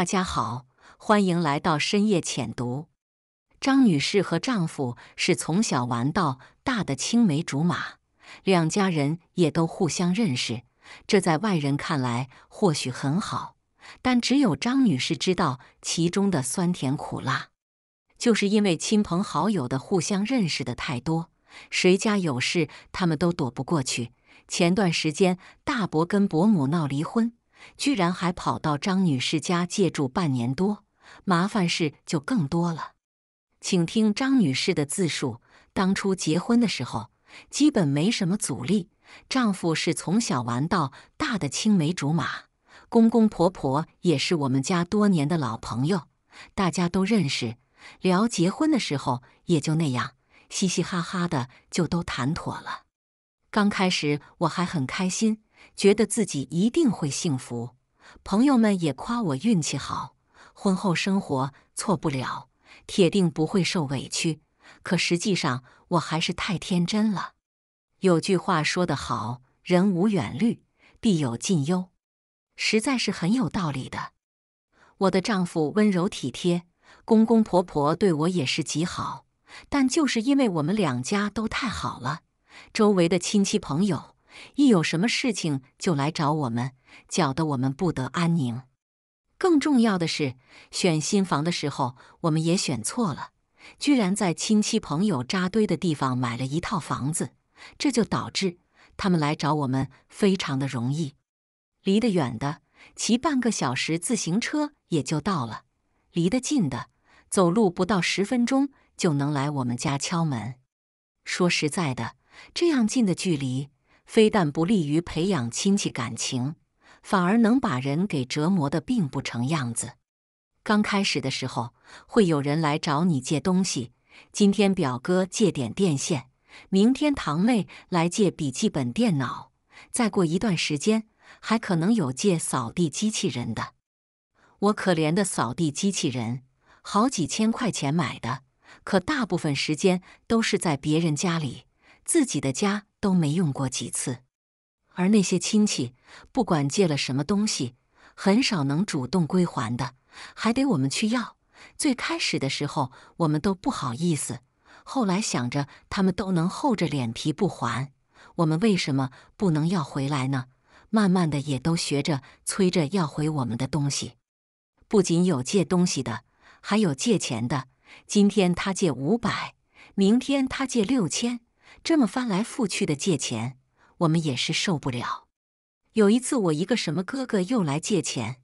大家好，欢迎来到深夜浅读。张女士和丈夫是从小玩到大的青梅竹马，两家人也都互相认识。这在外人看来或许很好，但只有张女士知道其中的酸甜苦辣。就是因为亲朋好友的互相认识的太多，谁家有事他们都躲不过去。前段时间，大伯跟伯母闹离婚。居然还跑到张女士家借住半年多，麻烦事就更多了。请听张女士的自述：当初结婚的时候，基本没什么阻力。丈夫是从小玩到大的青梅竹马，公公婆婆也是我们家多年的老朋友，大家都认识。聊结婚的时候也就那样，嘻嘻哈哈的就都谈妥了。刚开始我还很开心。觉得自己一定会幸福，朋友们也夸我运气好，婚后生活错不了，铁定不会受委屈。可实际上，我还是太天真了。有句话说得好：“人无远虑，必有近忧。”实在是很有道理的。我的丈夫温柔体贴，公公婆婆对我也是极好，但就是因为我们两家都太好了，周围的亲戚朋友。一有什么事情就来找我们，搅得我们不得安宁。更重要的是，选新房的时候我们也选错了，居然在亲戚朋友扎堆的地方买了一套房子，这就导致他们来找我们非常的容易。离得远的，骑半个小时自行车也就到了；离得近的，走路不到十分钟就能来我们家敲门。说实在的，这样近的距离。非但不利于培养亲戚感情，反而能把人给折磨的并不成样子。刚开始的时候，会有人来找你借东西，今天表哥借点电线，明天堂妹来借笔记本电脑，再过一段时间，还可能有借扫地机器人的。我可怜的扫地机器人，好几千块钱买的，可大部分时间都是在别人家里，自己的家。都没用过几次，而那些亲戚不管借了什么东西，很少能主动归还的，还得我们去要。最开始的时候，我们都不好意思，后来想着他们都能厚着脸皮不还，我们为什么不能要回来呢？慢慢的，也都学着催着要回我们的东西。不仅有借东西的，还有借钱的。今天他借五百，明天他借六千。这么翻来覆去的借钱，我们也是受不了。有一次，我一个什么哥哥又来借钱，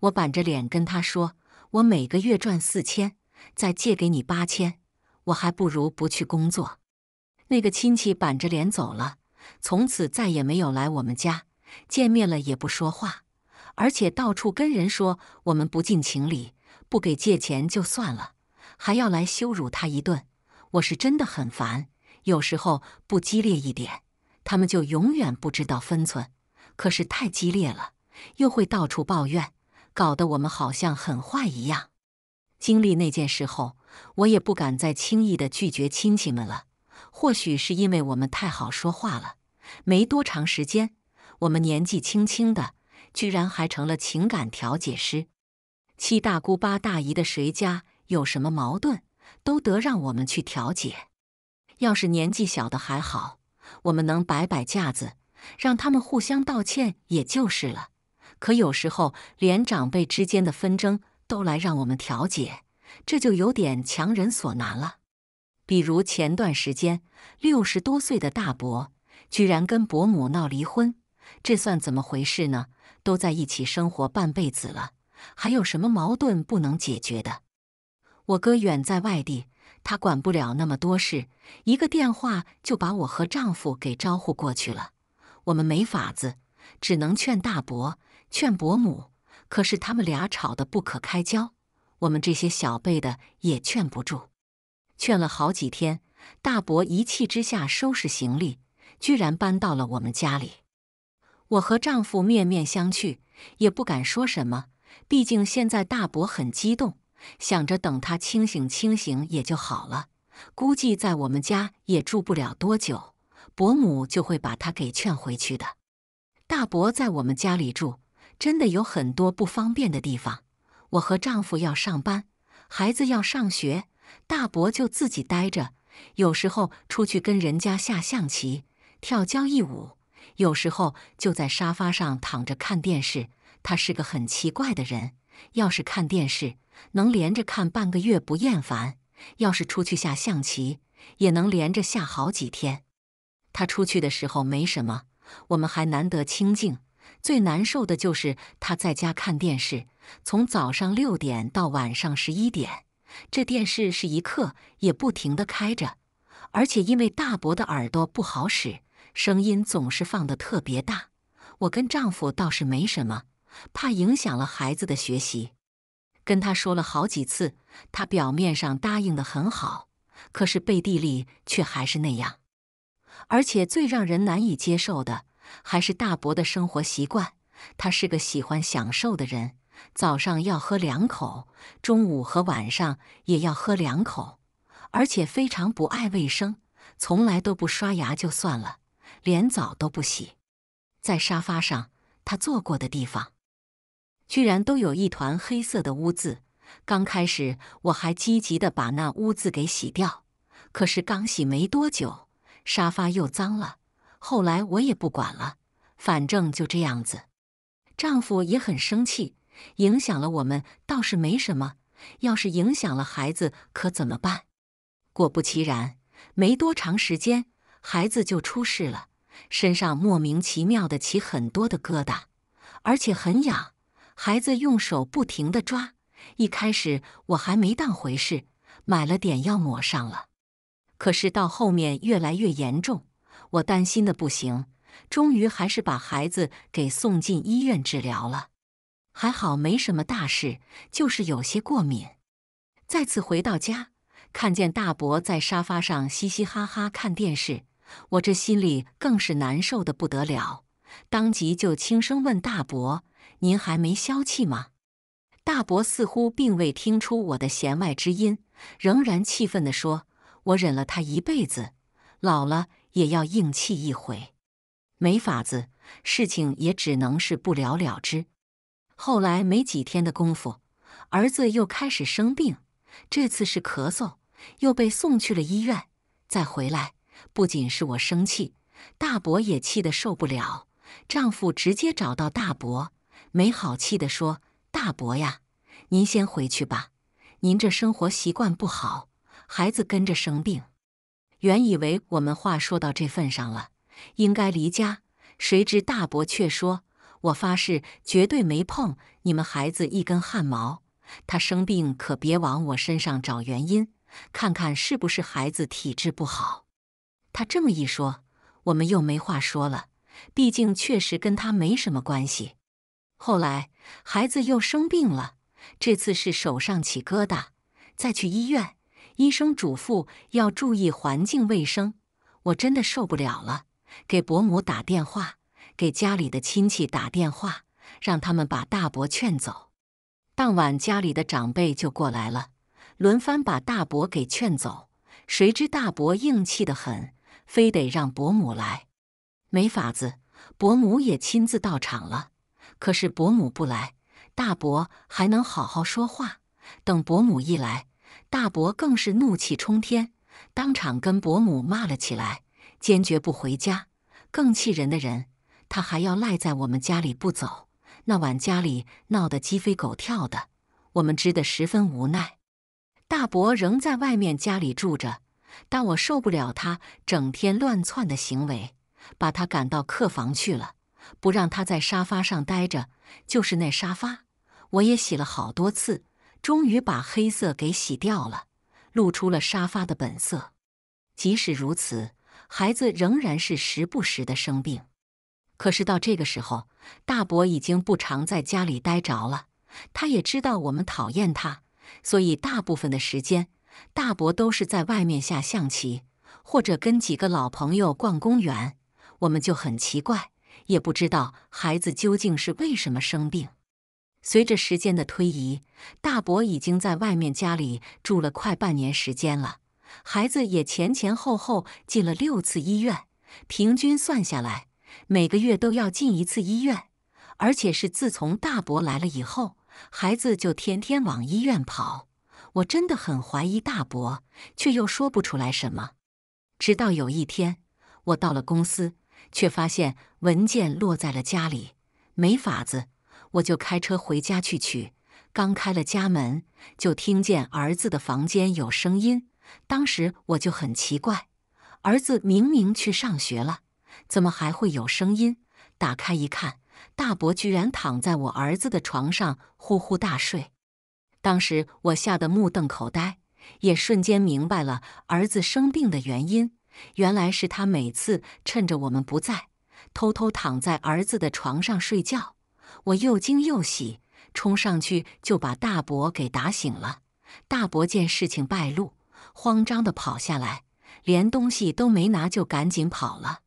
我板着脸跟他说：“我每个月赚四千，再借给你八千，我还不如不去工作。”那个亲戚板着脸走了，从此再也没有来我们家见面了，也不说话，而且到处跟人说我们不近情理，不给借钱就算了，还要来羞辱他一顿。我是真的很烦。有时候不激烈一点，他们就永远不知道分寸；可是太激烈了，又会到处抱怨，搞得我们好像很坏一样。经历那件事后，我也不敢再轻易的拒绝亲戚们了。或许是因为我们太好说话了。没多长时间，我们年纪轻轻的，居然还成了情感调解师。七大姑八大姨的，谁家有什么矛盾，都得让我们去调解。要是年纪小的还好，我们能摆摆架子，让他们互相道歉也就是了。可有时候连长辈之间的纷争都来让我们调解，这就有点强人所难了。比如前段时间，六十多岁的大伯居然跟伯母闹离婚，这算怎么回事呢？都在一起生活半辈子了，还有什么矛盾不能解决的？我哥远在外地。她管不了那么多事，一个电话就把我和丈夫给招呼过去了。我们没法子，只能劝大伯、劝伯母，可是他们俩吵得不可开交，我们这些小辈的也劝不住。劝了好几天，大伯一气之下收拾行李，居然搬到了我们家里。我和丈夫面面相觑，也不敢说什么，毕竟现在大伯很激动。想着等他清醒清醒也就好了，估计在我们家也住不了多久，伯母就会把他给劝回去的。大伯在我们家里住，真的有很多不方便的地方。我和丈夫要上班，孩子要上学，大伯就自己待着，有时候出去跟人家下象棋、跳交谊舞，有时候就在沙发上躺着看电视。他是个很奇怪的人。要是看电视，能连着看半个月不厌烦；要是出去下象棋，也能连着下好几天。他出去的时候没什么，我们还难得清静。最难受的就是他在家看电视，从早上六点到晚上十一点，这电视是一刻也不停地开着，而且因为大伯的耳朵不好使，声音总是放得特别大。我跟丈夫倒是没什么。怕影响了孩子的学习，跟他说了好几次，他表面上答应的很好，可是背地里却还是那样。而且最让人难以接受的，还是大伯的生活习惯。他是个喜欢享受的人，早上要喝两口，中午和晚上也要喝两口，而且非常不爱卫生，从来都不刷牙就算了，连澡都不洗。在沙发上，他坐过的地方。居然都有一团黑色的污渍。刚开始我还积极的把那污渍给洗掉，可是刚洗没多久，沙发又脏了。后来我也不管了，反正就这样子。丈夫也很生气，影响了我们倒是没什么，要是影响了孩子可怎么办？果不其然，没多长时间，孩子就出事了，身上莫名其妙的起很多的疙瘩，而且很痒。孩子用手不停的抓，一开始我还没当回事，买了点药抹上了，可是到后面越来越严重，我担心的不行，终于还是把孩子给送进医院治疗了，还好没什么大事，就是有些过敏。再次回到家，看见大伯在沙发上嘻嘻哈哈看电视，我这心里更是难受的不得了，当即就轻声问大伯。您还没消气吗？大伯似乎并未听出我的弦外之音，仍然气愤的说：“我忍了他一辈子，老了也要硬气一回，没法子，事情也只能是不了了之。”后来没几天的功夫，儿子又开始生病，这次是咳嗽，又被送去了医院。再回来，不仅是我生气，大伯也气得受不了，丈夫直接找到大伯。没好气的说：“大伯呀，您先回去吧。您这生活习惯不好，孩子跟着生病。原以为我们话说到这份上了，应该离家。谁知大伯却说：‘我发誓，绝对没碰你们孩子一根汗毛。他生病可别往我身上找原因，看看是不是孩子体质不好。’他这么一说，我们又没话说了。毕竟确实跟他没什么关系。”后来孩子又生病了，这次是手上起疙瘩。再去医院，医生嘱咐要注意环境卫生。我真的受不了了，给伯母打电话，给家里的亲戚打电话，让他们把大伯劝走。当晚，家里的长辈就过来了，轮番把大伯给劝走。谁知大伯硬气的很，非得让伯母来。没法子，伯母也亲自到场了。可是伯母不来，大伯还能好好说话。等伯母一来，大伯更是怒气冲天，当场跟伯母骂了起来，坚决不回家。更气人的人，他还要赖在我们家里不走。那晚家里闹得鸡飞狗跳的，我们知得十分无奈。大伯仍在外面家里住着，但我受不了他整天乱窜的行为，把他赶到客房去了。不让他在沙发上待着，就是那沙发，我也洗了好多次，终于把黑色给洗掉了，露出了沙发的本色。即使如此，孩子仍然是时不时的生病。可是到这个时候，大伯已经不常在家里待着了。他也知道我们讨厌他，所以大部分的时间，大伯都是在外面下象棋，或者跟几个老朋友逛公园。我们就很奇怪。也不知道孩子究竟是为什么生病。随着时间的推移，大伯已经在外面家里住了快半年时间了，孩子也前前后后进了六次医院，平均算下来，每个月都要进一次医院。而且是自从大伯来了以后，孩子就天天往医院跑。我真的很怀疑大伯，却又说不出来什么。直到有一天，我到了公司。却发现文件落在了家里，没法子，我就开车回家去取。刚开了家门，就听见儿子的房间有声音。当时我就很奇怪，儿子明明去上学了，怎么还会有声音？打开一看，大伯居然躺在我儿子的床上呼呼大睡。当时我吓得目瞪口呆，也瞬间明白了儿子生病的原因。原来是他每次趁着我们不在，偷偷躺在儿子的床上睡觉。我又惊又喜，冲上去就把大伯给打醒了。大伯见事情败露，慌张地跑下来，连东西都没拿，就赶紧跑了。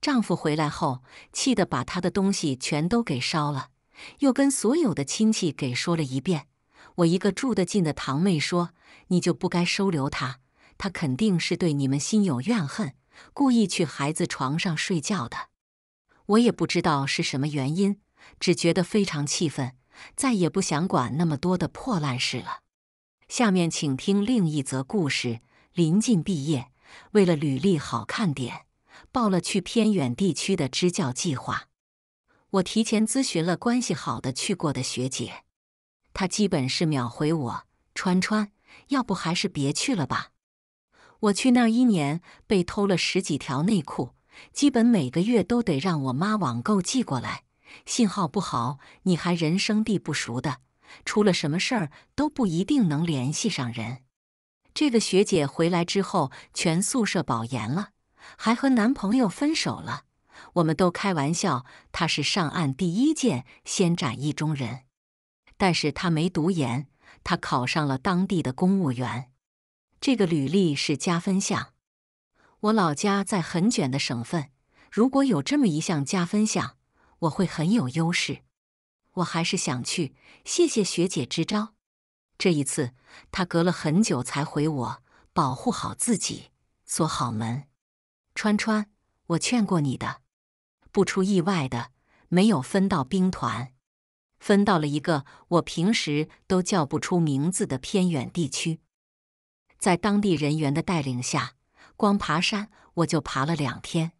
丈夫回来后，气得把他的东西全都给烧了，又跟所有的亲戚给说了一遍。我一个住得近的堂妹说：“你就不该收留他。”他肯定是对你们心有怨恨，故意去孩子床上睡觉的。我也不知道是什么原因，只觉得非常气愤，再也不想管那么多的破烂事了。下面请听另一则故事：临近毕业，为了履历好看点，报了去偏远地区的支教计划。我提前咨询了关系好的去过的学姐，她基本是秒回我：“川川，要不还是别去了吧。”我去那一年被偷了十几条内裤，基本每个月都得让我妈网购寄过来。信号不好，你还人生地不熟的，出了什么事儿都不一定能联系上人。这个学姐回来之后，全宿舍保研了，还和男朋友分手了。我们都开玩笑，她是上岸第一件先斩意中人。但是她没读研，她考上了当地的公务员。这个履历是加分项。我老家在很卷的省份，如果有这么一项加分项，我会很有优势。我还是想去，谢谢学姐支招。这一次，他隔了很久才回我：“保护好自己，锁好门，川川，我劝过你的。”不出意外的，没有分到兵团，分到了一个我平时都叫不出名字的偏远地区。在当地人员的带领下，光爬山我就爬了两天。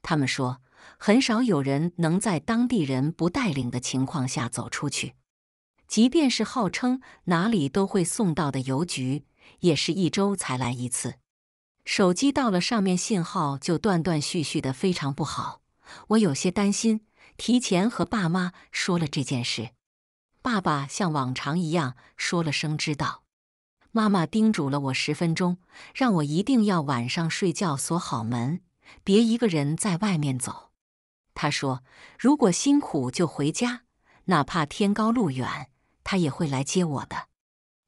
他们说，很少有人能在当地人不带领的情况下走出去。即便是号称哪里都会送到的邮局，也是一周才来一次。手机到了上面，信号就断断续续的，非常不好。我有些担心，提前和爸妈说了这件事。爸爸像往常一样说了声“知道”。妈妈叮嘱了我十分钟，让我一定要晚上睡觉锁好门，别一个人在外面走。她说：“如果辛苦就回家，哪怕天高路远，他也会来接我的。”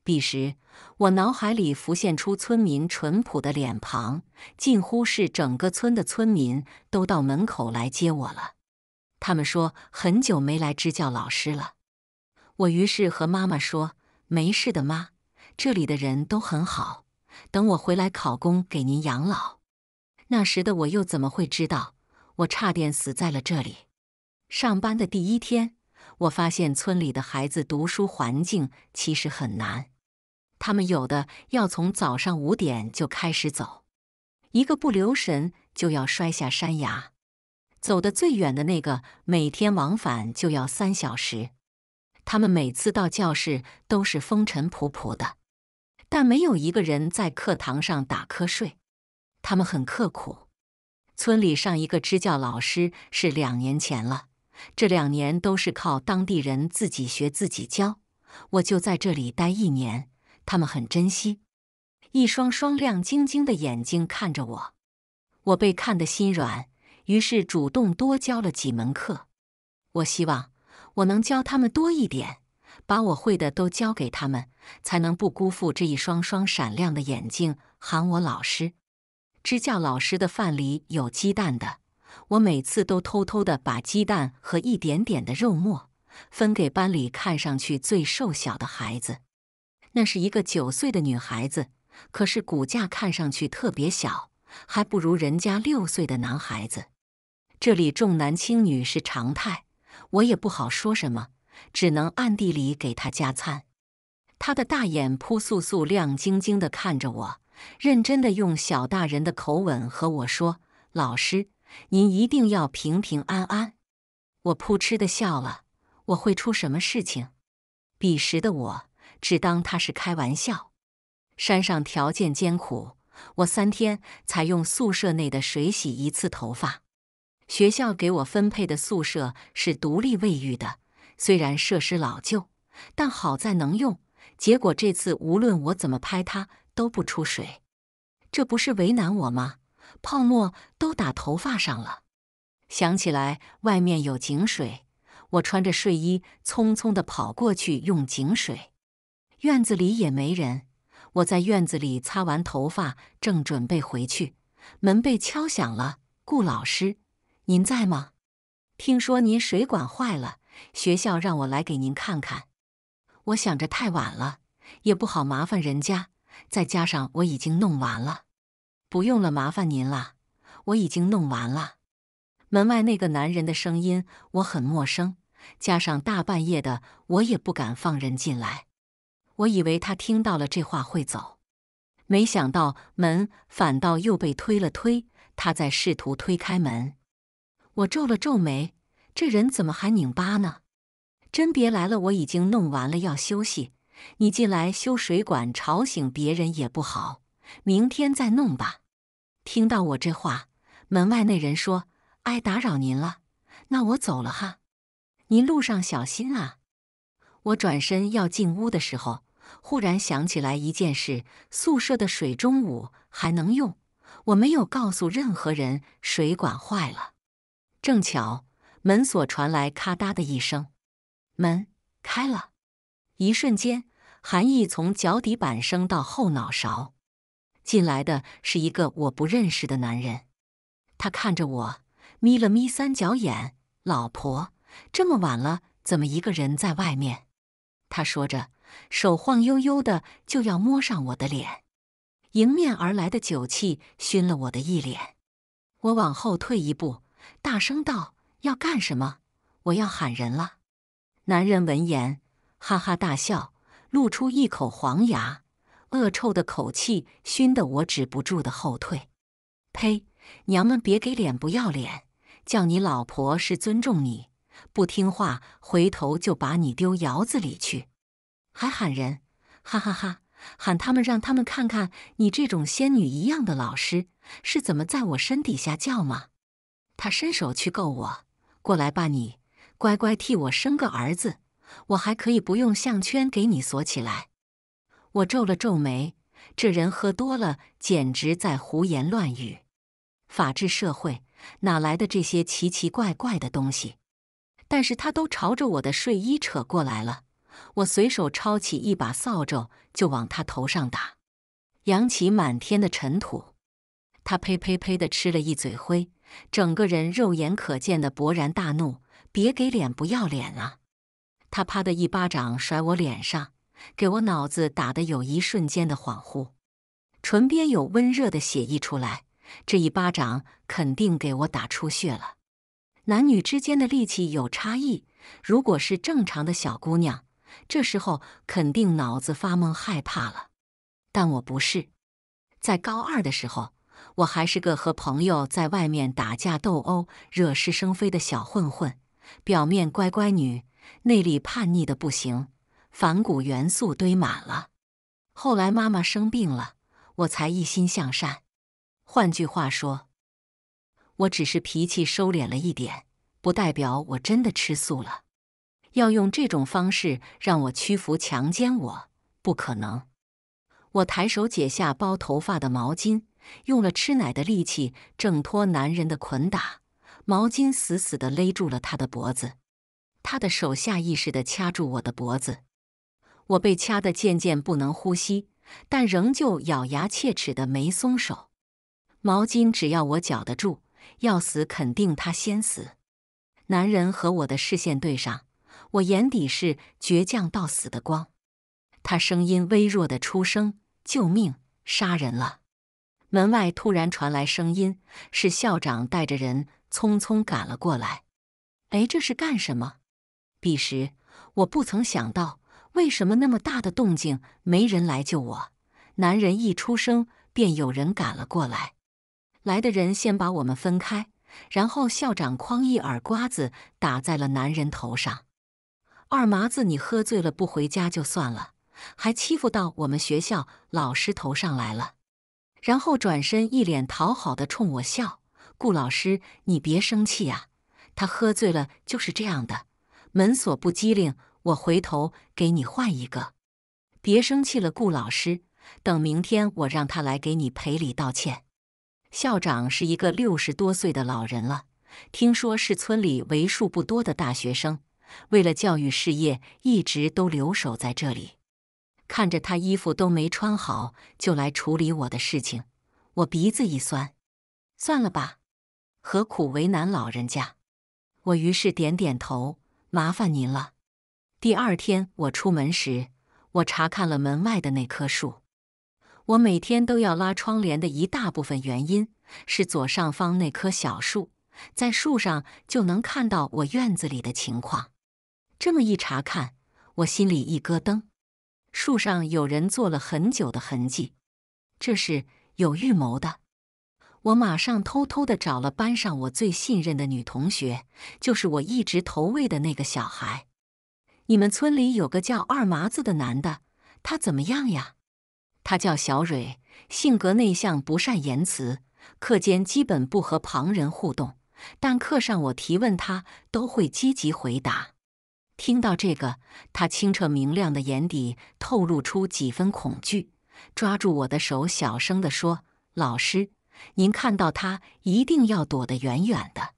彼时，我脑海里浮现出村民淳朴的脸庞，近乎是整个村的村民都到门口来接我了。他们说：“很久没来支教老师了。”我于是和妈妈说：“没事的，妈。”这里的人都很好，等我回来考公给您养老。那时的我又怎么会知道，我差点死在了这里。上班的第一天，我发现村里的孩子读书环境其实很难。他们有的要从早上五点就开始走，一个不留神就要摔下山崖。走得最远的那个，每天往返就要三小时。他们每次到教室都是风尘仆仆的。但没有一个人在课堂上打瞌睡，他们很刻苦。村里上一个支教老师是两年前了，这两年都是靠当地人自己学自己教。我就在这里待一年，他们很珍惜，一双双亮晶晶的眼睛看着我，我被看得心软，于是主动多教了几门课。我希望我能教他们多一点。把我会的都教给他们，才能不辜负这一双双闪亮的眼睛。喊我老师，支教老师的饭里有鸡蛋的，我每次都偷偷的把鸡蛋和一点点的肉末分给班里看上去最瘦小的孩子。那是一个九岁的女孩子，可是骨架看上去特别小，还不如人家六岁的男孩子。这里重男轻女是常态，我也不好说什么。只能暗地里给他加餐。他的大眼扑簌簌、亮晶晶地看着我，认真的用小大人的口吻和我说：“老师，您一定要平平安安。”我扑哧的笑了。我会出什么事情？彼时的我只当他是开玩笑。山上条件艰苦，我三天才用宿舍内的水洗一次头发。学校给我分配的宿舍是独立卫浴的。虽然设施老旧，但好在能用。结果这次无论我怎么拍它都不出水，这不是为难我吗？泡沫都打头发上了。想起来外面有井水，我穿着睡衣匆匆的跑过去用井水。院子里也没人，我在院子里擦完头发，正准备回去，门被敲响了。顾老师，您在吗？听说您水管坏了。学校让我来给您看看，我想着太晚了，也不好麻烦人家，再加上我已经弄完了，不用了，麻烦您了，我已经弄完了。门外那个男人的声音我很陌生，加上大半夜的，我也不敢放人进来。我以为他听到了这话会走，没想到门反倒又被推了推，他在试图推开门。我皱了皱眉。这人怎么还拧巴呢？真别来了，我已经弄完了，要休息。你进来修水管，吵醒别人也不好。明天再弄吧。听到我这话，门外那人说：“哎，打扰您了，那我走了哈，您路上小心啊。”我转身要进屋的时候，忽然想起来一件事：宿舍的水中午还能用，我没有告诉任何人水管坏了，正巧。门锁传来咔嗒的一声，门开了。一瞬间，寒意从脚底板升到后脑勺。进来的是一个我不认识的男人。他看着我，眯了眯三角眼：“老婆，这么晚了，怎么一个人在外面？”他说着，手晃悠悠的就要摸上我的脸。迎面而来的酒气熏了我的一脸。我往后退一步，大声道。要干什么？我要喊人了！男人闻言哈哈大笑，露出一口黄牙，恶臭的口气熏得我止不住的后退。呸！娘们别给脸不要脸！叫你老婆是尊重你，不听话回头就把你丢窑子里去！还喊人？哈哈哈！喊他们，让他们看看你这种仙女一样的老师是怎么在我身底下叫吗？他伸手去够我。过来吧，你乖乖替我生个儿子，我还可以不用项圈给你锁起来。我皱了皱眉，这人喝多了，简直在胡言乱语。法治社会哪来的这些奇奇怪怪的东西？但是他都朝着我的睡衣扯过来了，我随手抄起一把扫帚就往他头上打，扬起满天的尘土。他呸呸呸的吃了一嘴灰。整个人肉眼可见的勃然大怒，别给脸不要脸啊！他啪的一巴掌甩我脸上，给我脑子打的有一瞬间的恍惚，唇边有温热的血溢出来，这一巴掌肯定给我打出血了。男女之间的力气有差异，如果是正常的小姑娘，这时候肯定脑子发懵害怕了，但我不是，在高二的时候。我还是个和朋友在外面打架斗殴、惹是生非的小混混，表面乖乖女，内里叛逆的不行，反骨元素堆满了。后来妈妈生病了，我才一心向善。换句话说，我只是脾气收敛了一点，不代表我真的吃素了。要用这种方式让我屈服、强奸我，不可能。我抬手解下包头发的毛巾。用了吃奶的力气挣脱男人的捆打，毛巾死死地勒住了他的脖子。他的手下意识地掐住我的脖子，我被掐得渐渐不能呼吸，但仍旧咬牙切齿地没松手。毛巾只要我绞得住，要死肯定他先死。男人和我的视线对上，我眼底是倔强到死的光。他声音微弱地出声：“救命！杀人了！”门外突然传来声音，是校长带着人匆匆赶了过来。哎，这是干什么？彼时我不曾想到，为什么那么大的动静没人来救我？男人一出声，便有人赶了过来。来的人先把我们分开，然后校长哐一耳瓜子打在了男人头上。二麻子，你喝醉了不回家就算了，还欺负到我们学校老师头上来了。然后转身，一脸讨好的冲我笑：“顾老师，你别生气啊，他喝醉了就是这样的。门锁不机灵，我回头给你换一个。别生气了，顾老师，等明天我让他来给你赔礼道歉。”校长是一个六十多岁的老人了，听说是村里为数不多的大学生，为了教育事业一直都留守在这里。看着他衣服都没穿好就来处理我的事情，我鼻子一酸，算了吧，何苦为难老人家？我于是点点头，麻烦您了。第二天我出门时，我查看了门外的那棵树。我每天都要拉窗帘的一大部分原因是左上方那棵小树，在树上就能看到我院子里的情况。这么一查看，我心里一咯噔。树上有人坐了很久的痕迹，这是有预谋的。我马上偷偷的找了班上我最信任的女同学，就是我一直投喂的那个小孩。你们村里有个叫二麻子的男的，他怎么样呀？他叫小蕊，性格内向，不善言辞，课间基本不和旁人互动，但课上我提问他都会积极回答。听到这个，他清澈明亮的眼底透露出几分恐惧，抓住我的手，小声的说：“老师，您看到他一定要躲得远远的。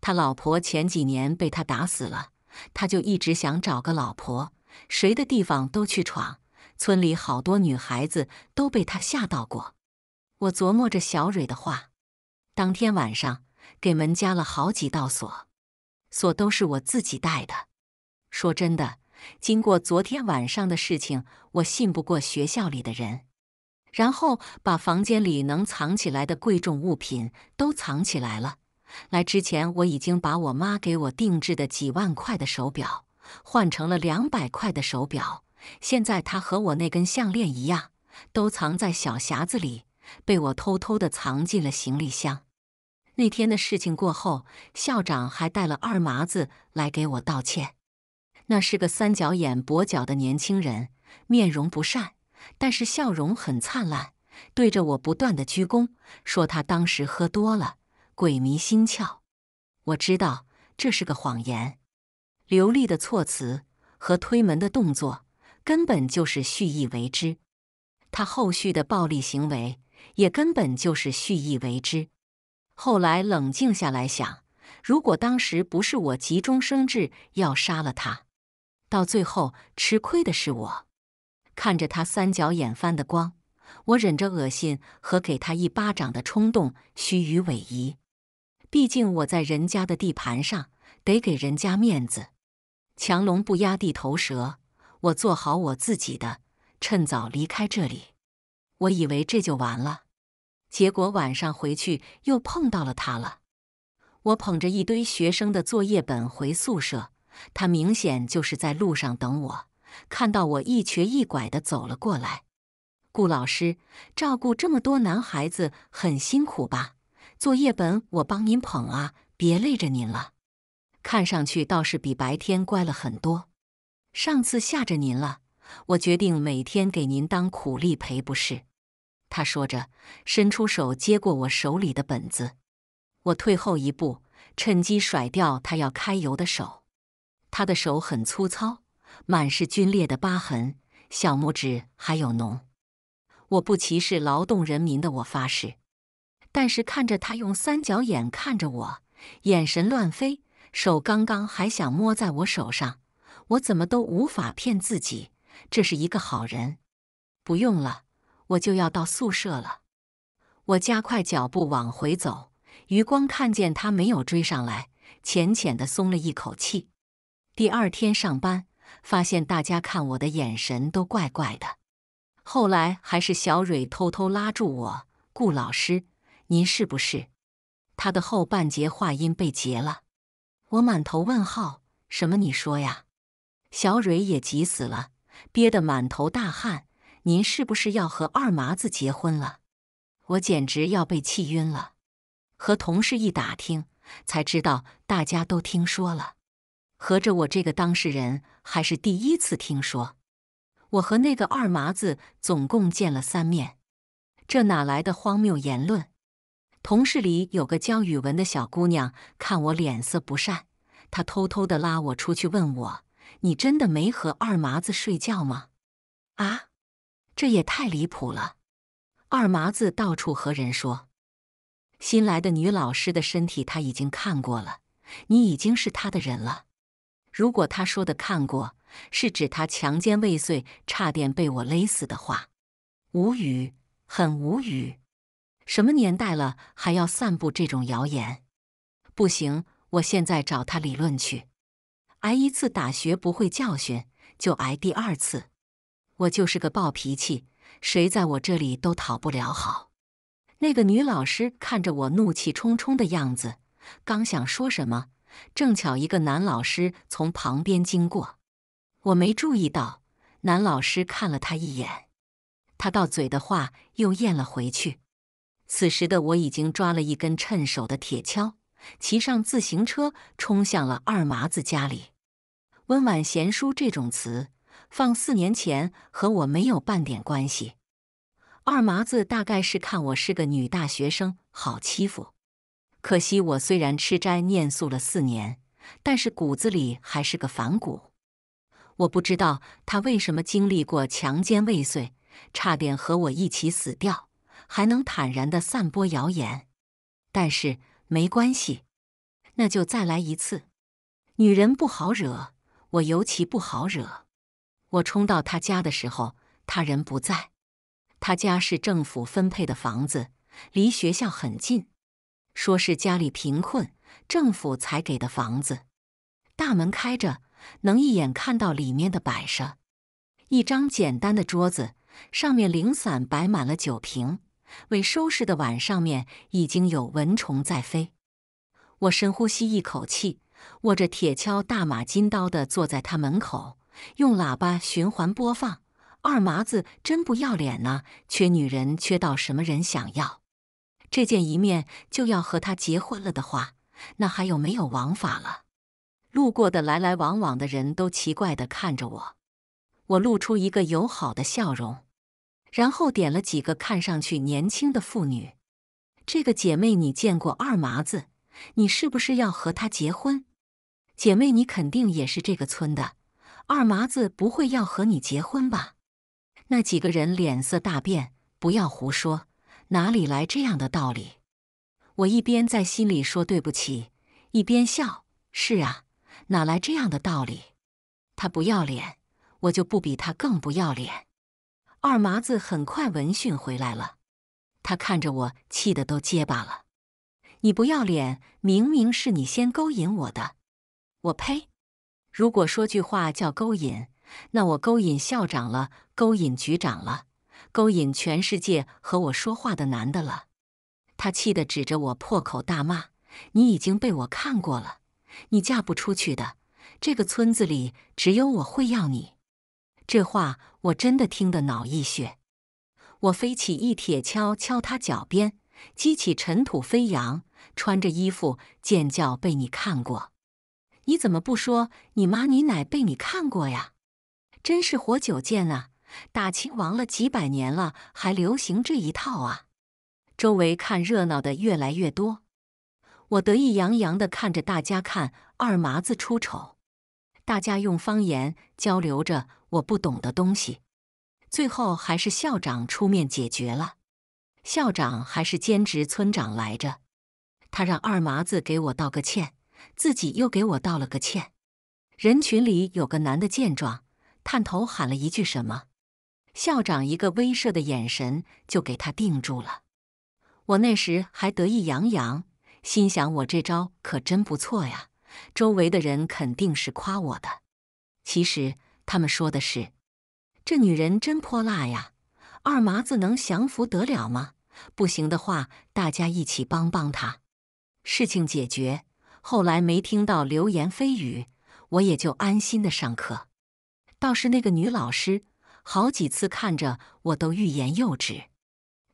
他老婆前几年被他打死了，他就一直想找个老婆，谁的地方都去闯。村里好多女孩子都被他吓到过。”我琢磨着小蕊的话，当天晚上给门加了好几道锁，锁都是我自己带的。说真的，经过昨天晚上的事情，我信不过学校里的人。然后把房间里能藏起来的贵重物品都藏起来了。来之前，我已经把我妈给我定制的几万块的手表换成了两百块的手表。现在它和我那根项链一样，都藏在小匣子里，被我偷偷的藏进了行李箱。那天的事情过后，校长还带了二麻子来给我道歉。那是个三角眼、跛脚的年轻人，面容不善，但是笑容很灿烂，对着我不断的鞠躬，说他当时喝多了，鬼迷心窍。我知道这是个谎言，流利的措辞和推门的动作根本就是蓄意为之，他后续的暴力行为也根本就是蓄意为之。后来冷静下来想，如果当时不是我急中生智要杀了他。到最后吃亏的是我。看着他三角眼翻的光，我忍着恶心和给他一巴掌的冲动，虚与委蛇。毕竟我在人家的地盘上，得给人家面子。强龙不压地头蛇，我做好我自己的，趁早离开这里。我以为这就完了，结果晚上回去又碰到了他了。我捧着一堆学生的作业本回宿舍。他明显就是在路上等我，看到我一瘸一拐的走了过来。顾老师，照顾这么多男孩子很辛苦吧？作业本我帮您捧啊，别累着您了。看上去倒是比白天乖了很多。上次吓着您了，我决定每天给您当苦力赔不是。他说着，伸出手接过我手里的本子。我退后一步，趁机甩掉他要揩油的手。他的手很粗糙，满是皲裂的疤痕，小拇指还有脓。我不歧视劳动人民的，我发誓。但是看着他用三角眼看着我，眼神乱飞，手刚刚还想摸在我手上，我怎么都无法骗自己，这是一个好人。不用了，我就要到宿舍了。我加快脚步往回走，余光看见他没有追上来，浅浅的松了一口气。第二天上班，发现大家看我的眼神都怪怪的。后来还是小蕊偷偷拉住我：“顾老师，您是不是？”他的后半截话音被截了，我满头问号：“什么？你说呀？”小蕊也急死了，憋得满头大汗：“您是不是要和二麻子结婚了？”我简直要被气晕了。和同事一打听，才知道大家都听说了。合着我这个当事人还是第一次听说，我和那个二麻子总共见了三面，这哪来的荒谬言论？同事里有个教语文的小姑娘，看我脸色不善，她偷偷的拉我出去问我：“你真的没和二麻子睡觉吗？”啊，这也太离谱了！二麻子到处和人说：“新来的女老师的身体他已经看过了，你已经是他的人了。”如果他说的“看过”是指他强奸未遂差点被我勒死的话，无语，很无语。什么年代了，还要散布这种谣言？不行，我现在找他理论去。挨一次打学不会教训，就挨第二次。我就是个暴脾气，谁在我这里都讨不了好。那个女老师看着我怒气冲冲的样子，刚想说什么。正巧一个男老师从旁边经过，我没注意到。男老师看了他一眼，他到嘴的话又咽了回去。此时的我已经抓了一根趁手的铁锹，骑上自行车冲向了二麻子家里。温婉贤淑这种词，放四年前和我没有半点关系。二麻子大概是看我是个女大学生，好欺负。可惜我虽然吃斋念素了四年，但是骨子里还是个反骨。我不知道他为什么经历过强奸未遂，差点和我一起死掉，还能坦然的散播谣言。但是没关系，那就再来一次。女人不好惹，我尤其不好惹。我冲到他家的时候，他人不在。他家是政府分配的房子，离学校很近。说是家里贫困，政府才给的房子。大门开着，能一眼看到里面的摆设。一张简单的桌子，上面零散摆满了酒瓶，未收拾的碗上面已经有蚊虫在飞。我深呼吸一口气，握着铁锹，大马金刀的坐在他门口，用喇叭循环播放：“二麻子真不要脸呐，缺女人缺到什么人想要。”这见一面就要和他结婚了的话，那还有没有王法了？路过的来来往往的人都奇怪的看着我，我露出一个友好的笑容，然后点了几个看上去年轻的妇女。这个姐妹你见过二麻子，你是不是要和他结婚？姐妹，你肯定也是这个村的。二麻子不会要和你结婚吧？那几个人脸色大变，不要胡说。哪里来这样的道理？我一边在心里说对不起，一边笑。是啊，哪来这样的道理？他不要脸，我就不比他更不要脸。二麻子很快闻讯回来了，他看着我，气得都结巴了。你不要脸，明明是你先勾引我的。我呸！如果说句话叫勾引，那我勾引校长了，勾引局长了。勾引全世界和我说话的男的了，他气得指着我破口大骂：“你已经被我看过了，你嫁不出去的，这个村子里只有我会要你。”这话我真的听得脑溢血。我飞起一铁锹敲他脚边，激起尘土飞扬。穿着衣服尖叫被你看过，你怎么不说你妈你奶被你看过呀？真是活久见啊！大清亡了几百年了，还流行这一套啊！周围看热闹的越来越多，我得意洋洋地看着大家看二麻子出丑。大家用方言交流着我不懂的东西。最后还是校长出面解决了。校长还是兼职村长来着，他让二麻子给我道个歉，自己又给我道了个歉。人群里有个男的见状，探头喊了一句什么。校长一个威慑的眼神就给他定住了。我那时还得意洋洋，心想我这招可真不错呀，周围的人肯定是夸我的。其实他们说的是，这女人真泼辣呀，二麻子能降服得了吗？不行的话，大家一起帮帮她。事情解决。后来没听到流言蜚语，我也就安心的上课。倒是那个女老师。好几次看着我都欲言又止，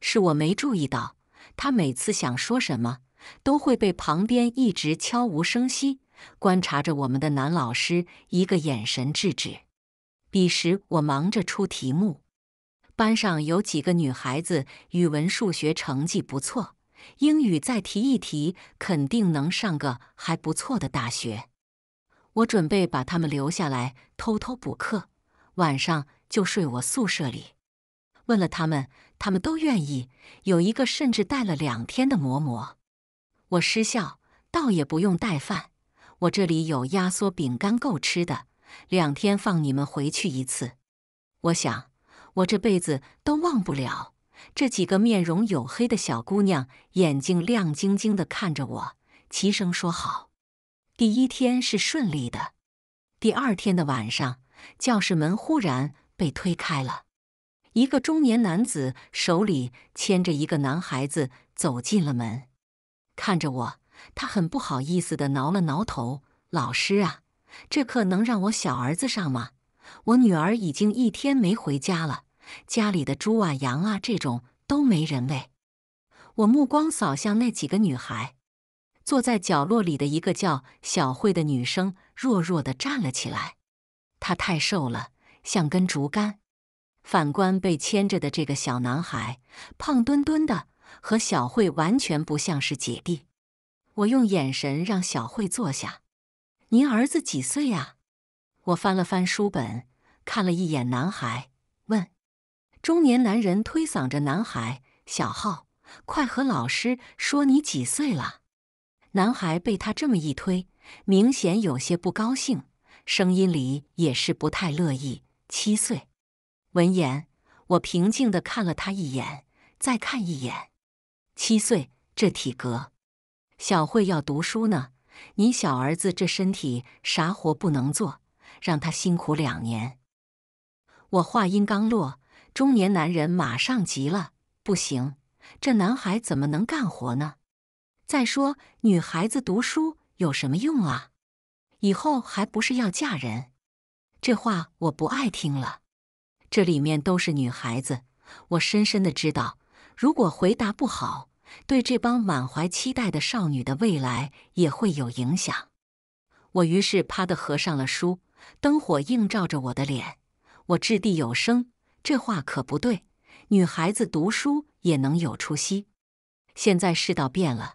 是我没注意到，他每次想说什么，都会被旁边一直悄无声息观察着我们的男老师一个眼神制止。彼时我忙着出题目，班上有几个女孩子语文、数学成绩不错，英语再提一提，肯定能上个还不错的大学。我准备把他们留下来偷偷补课，晚上。就睡我宿舍里。问了他们，他们都愿意。有一个甚至带了两天的馍馍。我失笑，倒也不用带饭，我这里有压缩饼干，够吃的。两天放你们回去一次。我想，我这辈子都忘不了这几个面容黝黑的小姑娘，眼睛亮晶晶的看着我，齐声说好。第一天是顺利的。第二天的晚上，教室门忽然。被推开了，一个中年男子手里牵着一个男孩子走进了门，看着我，他很不好意思的挠了挠头：“老师啊，这课能让我小儿子上吗？我女儿已经一天没回家了，家里的猪啊羊啊这种都没人喂。”我目光扫向那几个女孩，坐在角落里的一个叫小慧的女生弱弱的站了起来，她太瘦了。像根竹竿，反观被牵着的这个小男孩，胖墩墩的，和小慧完全不像是姐弟。我用眼神让小慧坐下。您儿子几岁啊？我翻了翻书本，看了一眼男孩，问：“中年男人推搡着男孩，小浩，快和老师说你几岁了。”男孩被他这么一推，明显有些不高兴，声音里也是不太乐意。七岁，闻言，我平静的看了他一眼，再看一眼，七岁，这体格，小慧要读书呢，你小儿子这身体啥活不能做，让他辛苦两年。我话音刚落，中年男人马上急了，不行，这男孩怎么能干活呢？再说，女孩子读书有什么用啊？以后还不是要嫁人？这话我不爱听了，这里面都是女孩子，我深深的知道，如果回答不好，对这帮满怀期待的少女的未来也会有影响。我于是啪的合上了书，灯火映照着我的脸，我掷地有声：“这话可不对，女孩子读书也能有出息。现在世道变了，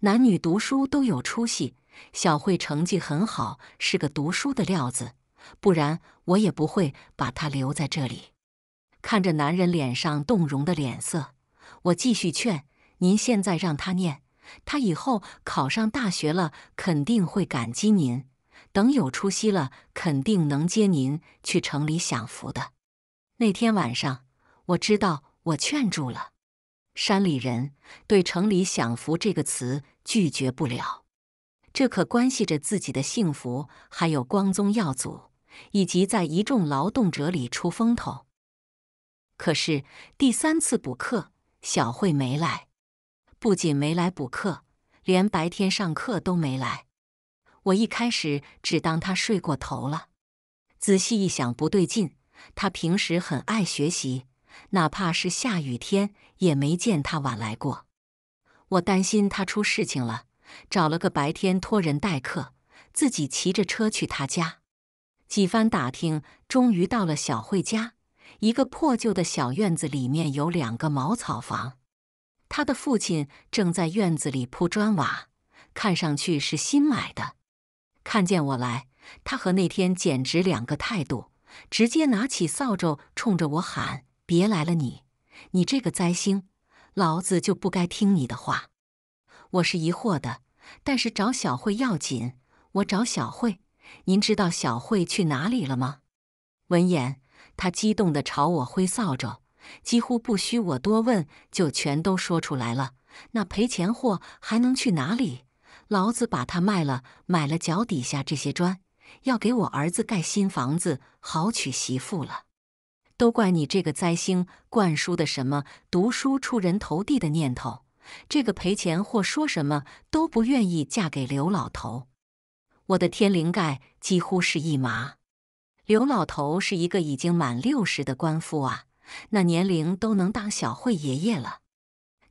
男女读书都有出息。小慧成绩很好，是个读书的料子。”不然我也不会把他留在这里。看着男人脸上动容的脸色，我继续劝：“您现在让他念，他以后考上大学了，肯定会感激您。等有出息了，肯定能接您去城里享福的。”那天晚上，我知道我劝住了。山里人对“城里享福”这个词拒绝不了，这可关系着自己的幸福，还有光宗耀祖。以及在一众劳动者里出风头。可是第三次补课，小慧没来，不仅没来补课，连白天上课都没来。我一开始只当他睡过头了，仔细一想不对劲，他平时很爱学习，哪怕是下雨天也没见他晚来过。我担心他出事情了，找了个白天托人代课，自己骑着车去他家。几番打听，终于到了小慧家。一个破旧的小院子，里面有两个茅草房。他的父亲正在院子里铺砖瓦，看上去是新买的。看见我来，他和那天简直两个态度。直接拿起扫帚冲着我喊：“别来了，你，你这个灾星，老子就不该听你的话。”我是疑惑的，但是找小慧要紧。我找小慧。您知道小慧去哪里了吗？闻言，他激动地朝我挥扫帚，几乎不需我多问，就全都说出来了。那赔钱货还能去哪里？老子把他卖了，买了脚底下这些砖，要给我儿子盖新房子，好娶媳妇了。都怪你这个灾星灌输的什么读书出人头地的念头。这个赔钱货说什么都不愿意嫁给刘老头。我的天灵盖几乎是一麻。刘老头是一个已经满六十的官夫啊，那年龄都能当小慧爷爷了。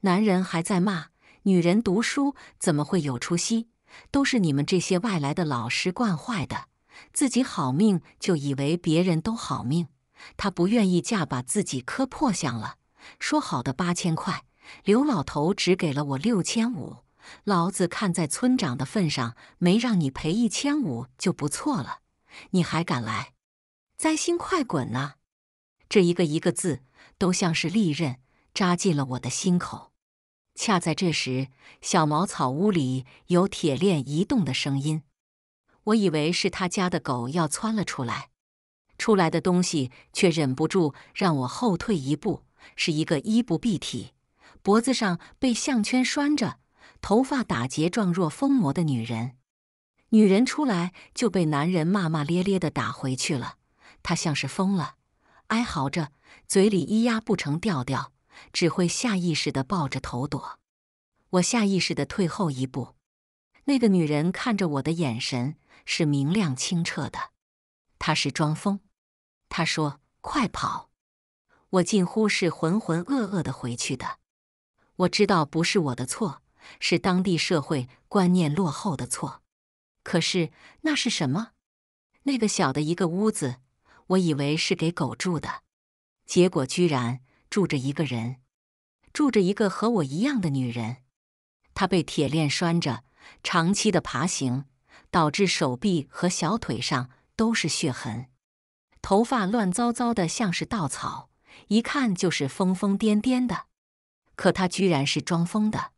男人还在骂女人读书怎么会有出息，都是你们这些外来的老师惯坏的，自己好命就以为别人都好命。他不愿意嫁，把自己磕破相了。说好的八千块，刘老头只给了我六千五。老子看在村长的份上，没让你赔一千五就不错了，你还敢来？灾星快滚啊！这一个一个字都像是利刃扎进了我的心口。恰在这时，小茅草屋里有铁链移动的声音，我以为是他家的狗要窜了出来，出来的东西却忍不住让我后退一步，是一个衣不蔽体、脖子上被项圈拴着。头发打结、状若疯魔的女人，女人出来就被男人骂骂咧咧的打回去了。她像是疯了，哀嚎着，嘴里咿呀不成调调，只会下意识的抱着头躲。我下意识的退后一步。那个女人看着我的眼神是明亮清澈的，她是装疯。她说：“快跑！”我近乎是浑浑噩噩的回去的。我知道不是我的错。是当地社会观念落后的错，可是那是什么？那个小的一个屋子，我以为是给狗住的，结果居然住着一个人，住着一个和我一样的女人。她被铁链拴着，长期的爬行导致手臂和小腿上都是血痕，头发乱糟糟的，像是稻草，一看就是疯疯癫癫的。可她居然是装疯的。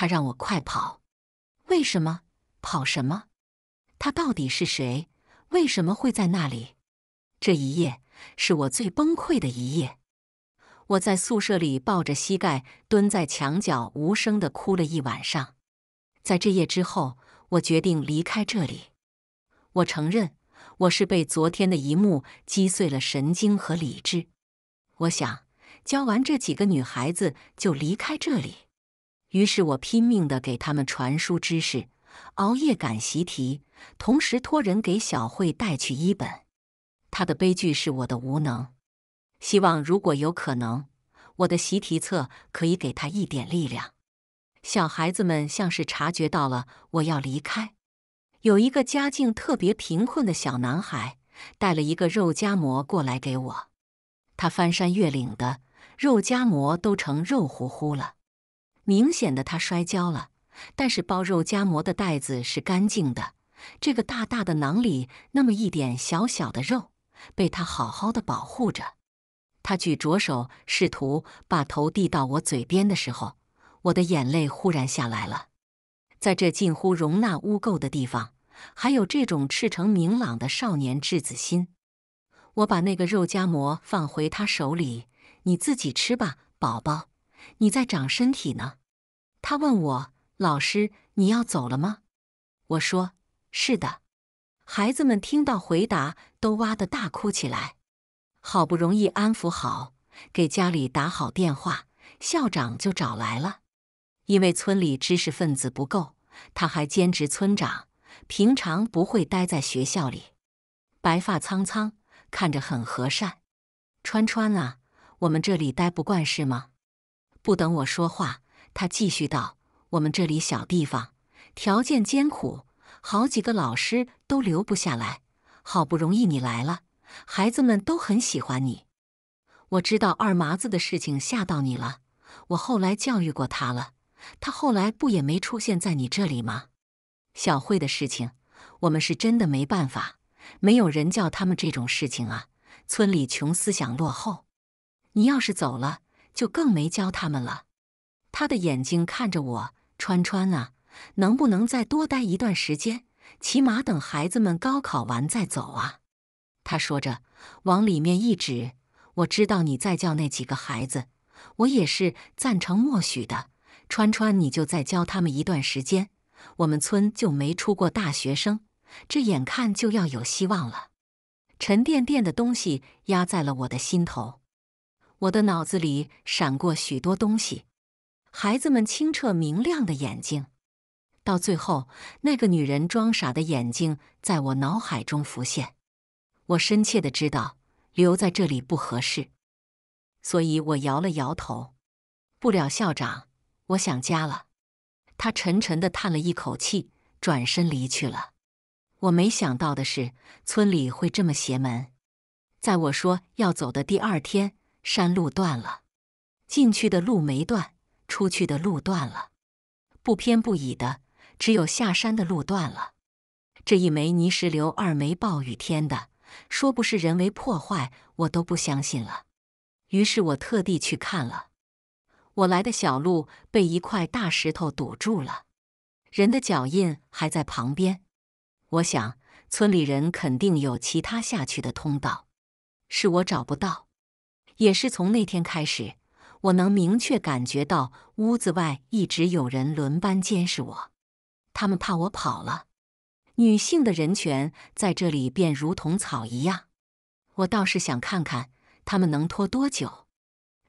他让我快跑，为什么？跑什么？他到底是谁？为什么会在那里？这一夜是我最崩溃的一夜。我在宿舍里抱着膝盖蹲在墙角，无声的哭了一晚上。在这夜之后，我决定离开这里。我承认，我是被昨天的一幕击碎了神经和理智。我想教完这几个女孩子就离开这里。于是我拼命的给他们传输知识，熬夜赶习题，同时托人给小慧带去一本。他的悲剧是我的无能。希望如果有可能，我的习题册可以给他一点力量。小孩子们像是察觉到了我要离开，有一个家境特别贫困的小男孩带了一个肉夹馍过来给我，他翻山越岭的，肉夹馍都成肉乎乎了。明显的，他摔跤了，但是包肉夹馍的袋子是干净的。这个大大的囊里，那么一点小小的肉，被他好好的保护着。他举着手，试图把头递到我嘴边的时候，我的眼泪忽然下来了。在这近乎容纳污垢的地方，还有这种赤诚明朗的少年稚子心。我把那个肉夹馍放回他手里，你自己吃吧，宝宝。你在长身体呢，他问我：“老师，你要走了吗？”我说：“是的。”孩子们听到回答，都哇的大哭起来。好不容易安抚好，给家里打好电话，校长就找来了。因为村里知识分子不够，他还兼职村长，平常不会待在学校里。白发苍苍，看着很和善。川川啊，我们这里待不惯是吗？不等我说话，他继续道：“我们这里小地方，条件艰苦，好几个老师都留不下来。好不容易你来了，孩子们都很喜欢你。我知道二麻子的事情吓到你了，我后来教育过他了，他后来不也没出现在你这里吗？小慧的事情，我们是真的没办法，没有人叫他们这种事情啊。村里穷，思想落后。你要是走了。”就更没教他们了。他的眼睛看着我，川川啊，能不能再多待一段时间？起码等孩子们高考完再走啊！他说着，往里面一指。我知道你在教那几个孩子，我也是赞成默许的。川川，你就再教他们一段时间。我们村就没出过大学生，这眼看就要有希望了。沉甸甸的东西压在了我的心头。我的脑子里闪过许多东西，孩子们清澈明亮的眼睛，到最后那个女人装傻的眼睛，在我脑海中浮现。我深切的知道留在这里不合适，所以我摇了摇头。不了，校长，我想家了。他沉沉的叹了一口气，转身离去了。我没想到的是，村里会这么邪门。在我说要走的第二天。山路断了，进去的路没断，出去的路断了，不偏不倚的，只有下山的路断了。这一枚泥石流，二枚暴雨天的，说不是人为破坏，我都不相信了。于是我特地去看了，我来的小路被一块大石头堵住了，人的脚印还在旁边。我想，村里人肯定有其他下去的通道，是我找不到。也是从那天开始，我能明确感觉到屋子外一直有人轮班监视我，他们怕我跑了。女性的人权在这里便如同草一样，我倒是想看看他们能拖多久。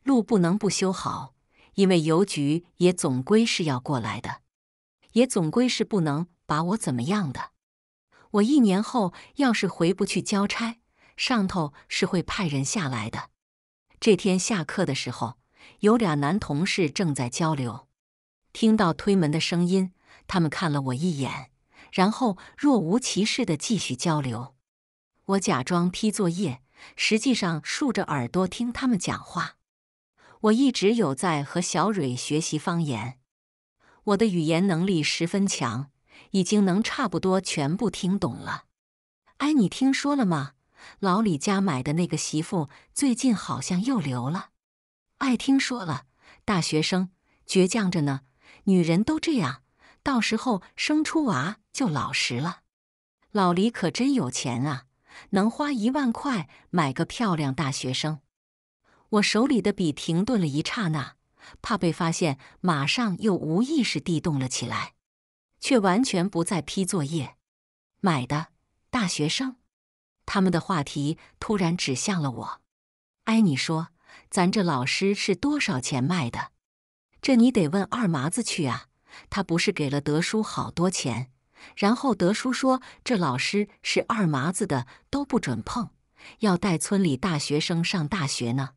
路不能不修好，因为邮局也总归是要过来的，也总归是不能把我怎么样的。我一年后要是回不去交差，上头是会派人下来的。这天下课的时候，有俩男同事正在交流。听到推门的声音，他们看了我一眼，然后若无其事地继续交流。我假装批作业，实际上竖着耳朵听他们讲话。我一直有在和小蕊学习方言，我的语言能力十分强，已经能差不多全部听懂了。哎，你听说了吗？老李家买的那个媳妇最近好像又流了，爱听说了。大学生倔强着呢，女人都这样，到时候生出娃就老实了。老李可真有钱啊，能花一万块买个漂亮大学生。我手里的笔停顿了一刹那，怕被发现，马上又无意识地动了起来，却完全不再批作业。买的大学生。他们的话题突然指向了我。哎，你说，咱这老师是多少钱卖的？这你得问二麻子去啊。他不是给了德叔好多钱？然后德叔说，这老师是二麻子的都不准碰，要带村里大学生上大学呢。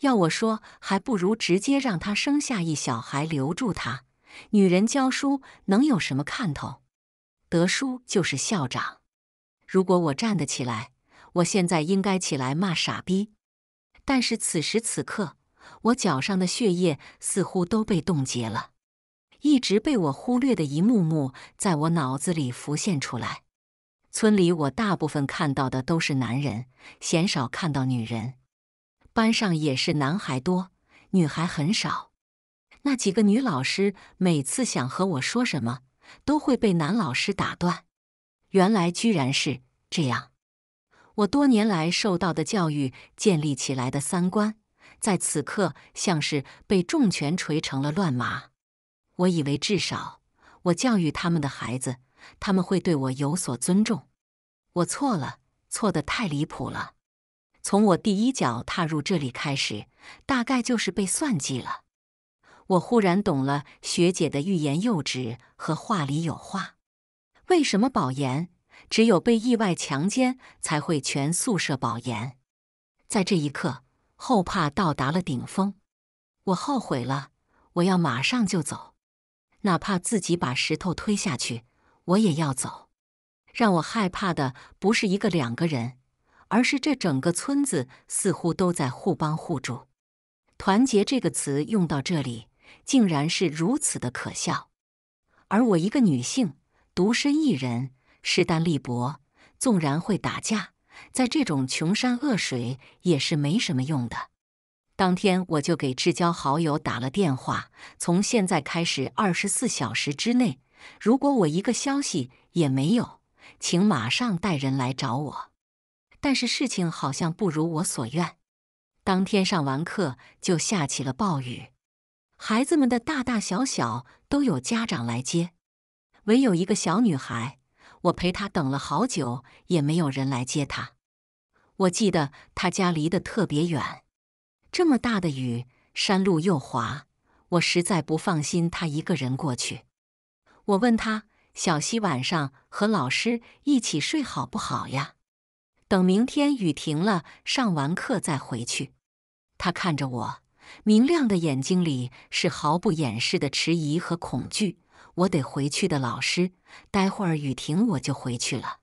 要我说，还不如直接让他生下一小孩留住他。女人教书能有什么看头？德叔就是校长。如果我站得起来，我现在应该起来骂傻逼。但是此时此刻，我脚上的血液似乎都被冻结了。一直被我忽略的一幕幕，在我脑子里浮现出来。村里我大部分看到的都是男人，鲜少看到女人。班上也是男孩多，女孩很少。那几个女老师每次想和我说什么，都会被男老师打断。原来居然是这样！我多年来受到的教育建立起来的三观，在此刻像是被重拳锤成了乱麻。我以为至少我教育他们的孩子，他们会对我有所尊重。我错了，错的太离谱了。从我第一脚踏入这里开始，大概就是被算计了。我忽然懂了学姐的欲言又止和话里有话。为什么保研？只有被意外强奸才会全宿舍保研。在这一刻，后怕到达了顶峰。我后悔了，我要马上就走，哪怕自己把石头推下去，我也要走。让我害怕的不是一个两个人，而是这整个村子似乎都在互帮互助。团结这个词用到这里，竟然是如此的可笑。而我一个女性。独身一人，势单力薄，纵然会打架，在这种穷山恶水也是没什么用的。当天我就给至交好友打了电话，从现在开始二十四小时之内，如果我一个消息也没有，请马上带人来找我。但是事情好像不如我所愿，当天上完课就下起了暴雨，孩子们的大大小小都有家长来接。唯有一个小女孩，我陪她等了好久，也没有人来接她。我记得她家离得特别远，这么大的雨，山路又滑，我实在不放心她一个人过去。我问她：“小溪晚上和老师一起睡好不好呀？等明天雨停了，上完课再回去。”她看着我，明亮的眼睛里是毫不掩饰的迟疑和恐惧。我得回去的，老师。待会儿雨停我就回去了。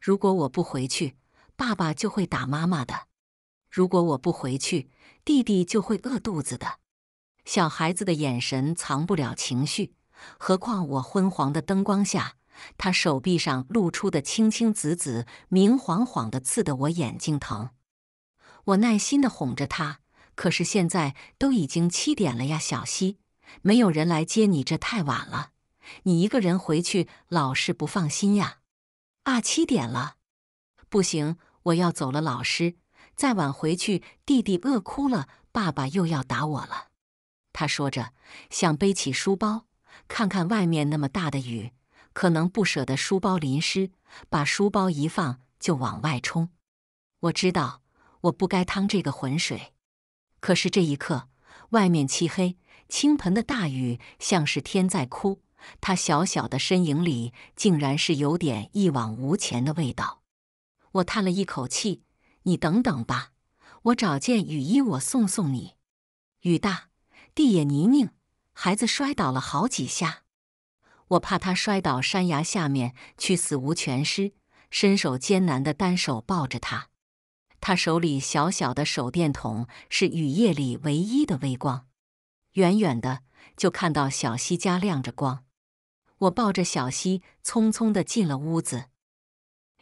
如果我不回去，爸爸就会打妈妈的；如果我不回去，弟弟就会饿肚子的。小孩子的眼神藏不了情绪，何况我昏黄的灯光下，他手臂上露出的青青紫紫、明晃晃的，刺得我眼睛疼。我耐心的哄着他，可是现在都已经七点了呀，小西，没有人来接你，这太晚了。你一个人回去，老师不放心呀。啊，七点了，不行，我要走了。老师，再晚回去，弟弟饿哭了，爸爸又要打我了。他说着，想背起书包，看看外面那么大的雨，可能不舍得书包淋湿，把书包一放就往外冲。我知道，我不该趟这个浑水，可是这一刻，外面漆黑，倾盆的大雨像是天在哭。他小小的身影里，竟然是有点一往无前的味道。我叹了一口气：“你等等吧，我找件雨衣，我送送你。”雨大，地也泥泞，孩子摔倒了好几下。我怕他摔倒山崖下面去死无全尸，伸手艰难的单手抱着他。他手里小小的手电筒是雨夜里唯一的微光，远远的就看到小溪家亮着光。我抱着小溪，匆匆的进了屋子。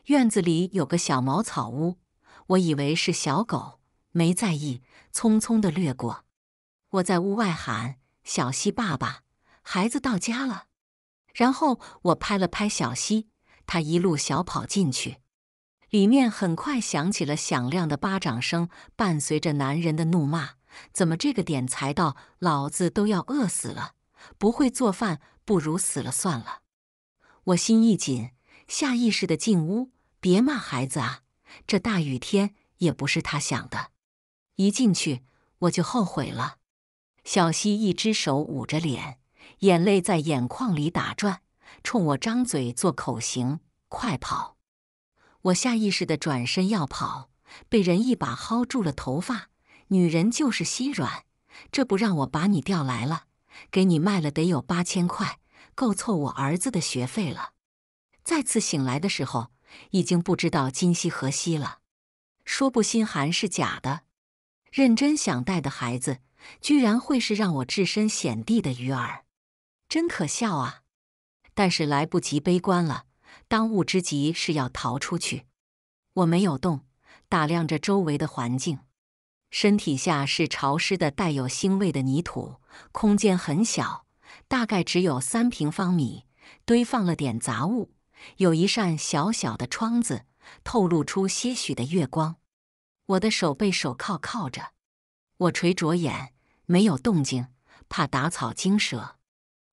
院子里有个小茅草屋，我以为是小狗，没在意，匆匆的掠过。我在屋外喊：“小溪爸爸，孩子到家了。”然后我拍了拍小溪，他一路小跑进去。里面很快响起了响亮的巴掌声，伴随着男人的怒骂：“怎么这个点才到？老子都要饿死了！不会做饭。”不如死了算了。我心一紧，下意识的进屋。别骂孩子啊，这大雨天也不是他想的。一进去我就后悔了。小西一只手捂着脸，眼泪在眼眶里打转，冲我张嘴做口型：“快跑！”我下意识的转身要跑，被人一把薅住了头发。女人就是心软，这不让我把你调来了。给你卖了得有八千块，够凑我儿子的学费了。再次醒来的时候，已经不知道今夕何夕了。说不心寒是假的，认真想带的孩子，居然会是让我置身险地的鱼儿，真可笑啊！但是来不及悲观了，当务之急是要逃出去。我没有动，打量着周围的环境，身体下是潮湿的、带有腥味的泥土。空间很小，大概只有三平方米，堆放了点杂物。有一扇小小的窗子，透露出些许的月光。我的手被手铐铐着，我垂着眼，没有动静，怕打草惊蛇。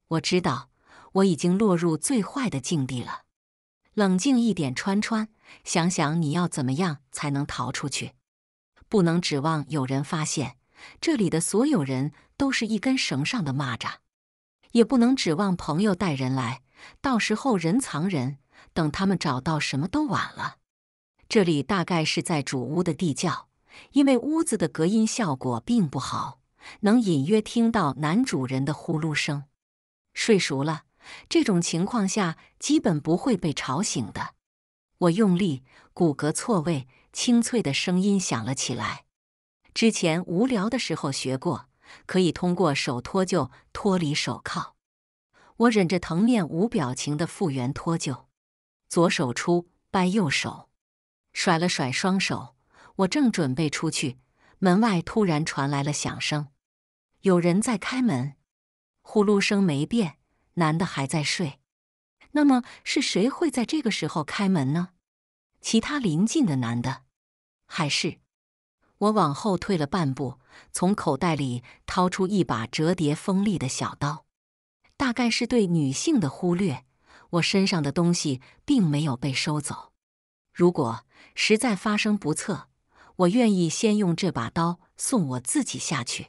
我知道我已经落入最坏的境地了。冷静一点，川川，想想你要怎么样才能逃出去，不能指望有人发现。这里的所有人都是一根绳上的蚂蚱，也不能指望朋友带人来，到时候人藏人，等他们找到什么都晚了。这里大概是在主屋的地窖，因为屋子的隔音效果并不好，能隐约听到男主人的呼噜声。睡熟了，这种情况下基本不会被吵醒的。我用力，骨骼错位，清脆的声音响了起来。之前无聊的时候学过，可以通过手脱臼脱离手铐。我忍着疼，面无表情的复原脱臼，左手出掰右手，甩了甩双手。我正准备出去，门外突然传来了响声，有人在开门。呼噜声没变，男的还在睡。那么是谁会在这个时候开门呢？其他邻近的男的，还是？我往后退了半步，从口袋里掏出一把折叠锋利的小刀。大概是对女性的忽略，我身上的东西并没有被收走。如果实在发生不测，我愿意先用这把刀送我自己下去。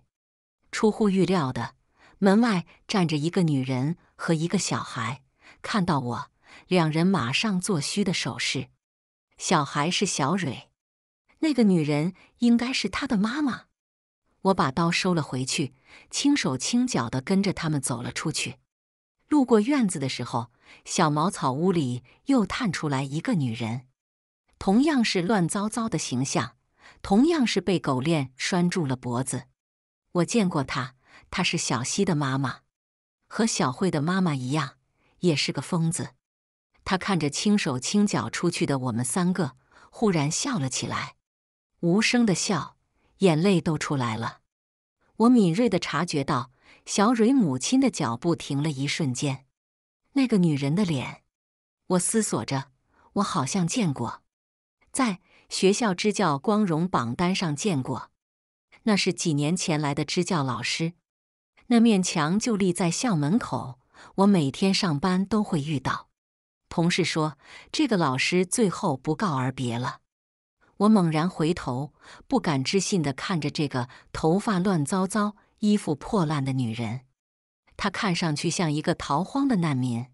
出乎预料的，门外站着一个女人和一个小孩，看到我，两人马上做虚的手势。小孩是小蕊。那个女人应该是她的妈妈。我把刀收了回去，轻手轻脚的跟着他们走了出去。路过院子的时候，小茅草屋里又探出来一个女人，同样是乱糟糟的形象，同样是被狗链拴住了脖子。我见过她，她是小溪的妈妈，和小慧的妈妈一样，也是个疯子。她看着轻手轻脚出去的我们三个，忽然笑了起来。无声的笑，眼泪都出来了。我敏锐的察觉到，小蕊母亲的脚步停了一瞬间。那个女人的脸，我思索着，我好像见过，在学校支教光荣榜单上见过。那是几年前来的支教老师。那面墙就立在校门口，我每天上班都会遇到。同事说，这个老师最后不告而别了。我猛然回头，不敢置信地看着这个头发乱糟糟、衣服破烂的女人。她看上去像一个逃荒的难民，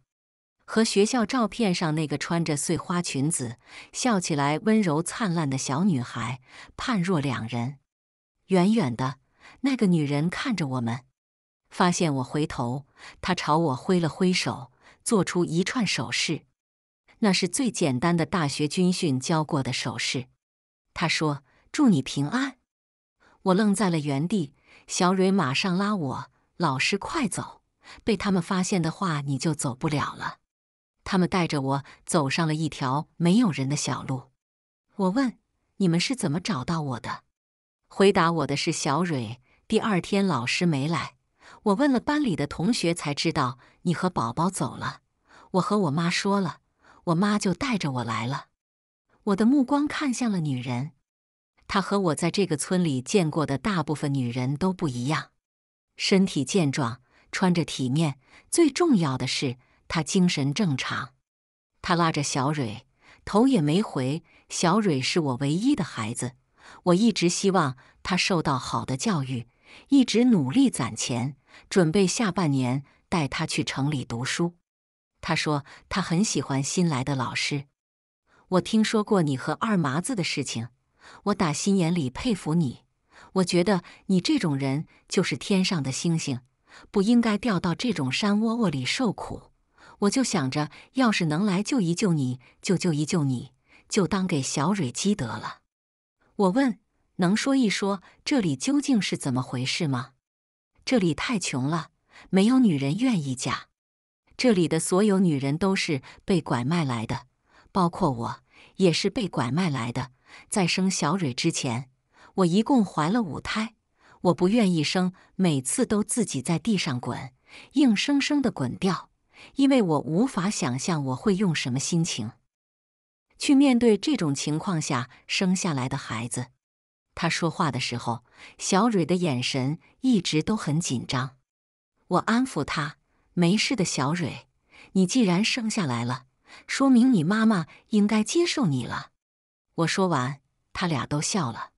和学校照片上那个穿着碎花裙子、笑起来温柔灿烂的小女孩判若两人。远远的，那个女人看着我们，发现我回头，她朝我挥了挥手，做出一串手势。那是最简单的大学军训教过的手势。他说：“祝你平安。”我愣在了原地。小蕊马上拉我：“老师，快走！被他们发现的话，你就走不了了。”他们带着我走上了一条没有人的小路。我问：“你们是怎么找到我的？”回答我的是小蕊：“第二天老师没来，我问了班里的同学才知道你和宝宝走了。我和我妈说了，我妈就带着我来了。”我的目光看向了女人，她和我在这个村里见过的大部分女人都不一样，身体健壮，穿着体面，最重要的是她精神正常。她拉着小蕊，头也没回。小蕊是我唯一的孩子，我一直希望她受到好的教育，一直努力攒钱，准备下半年带她去城里读书。他说他很喜欢新来的老师。我听说过你和二麻子的事情，我打心眼里佩服你。我觉得你这种人就是天上的星星，不应该掉到这种山窝窝里受苦。我就想着，要是能来救一救你，就救一救你，就当给小蕊积德了。我问，能说一说这里究竟是怎么回事吗？这里太穷了，没有女人愿意嫁。这里的所有女人都是被拐卖来的。包括我也是被拐卖来的，在生小蕊之前，我一共怀了五胎。我不愿意生，每次都自己在地上滚，硬生生的滚掉，因为我无法想象我会用什么心情去面对这种情况下生下来的孩子。他说话的时候，小蕊的眼神一直都很紧张。我安抚他：“没事的，小蕊，你既然生下来了。”说明你妈妈应该接受你了。我说完，他俩都笑了。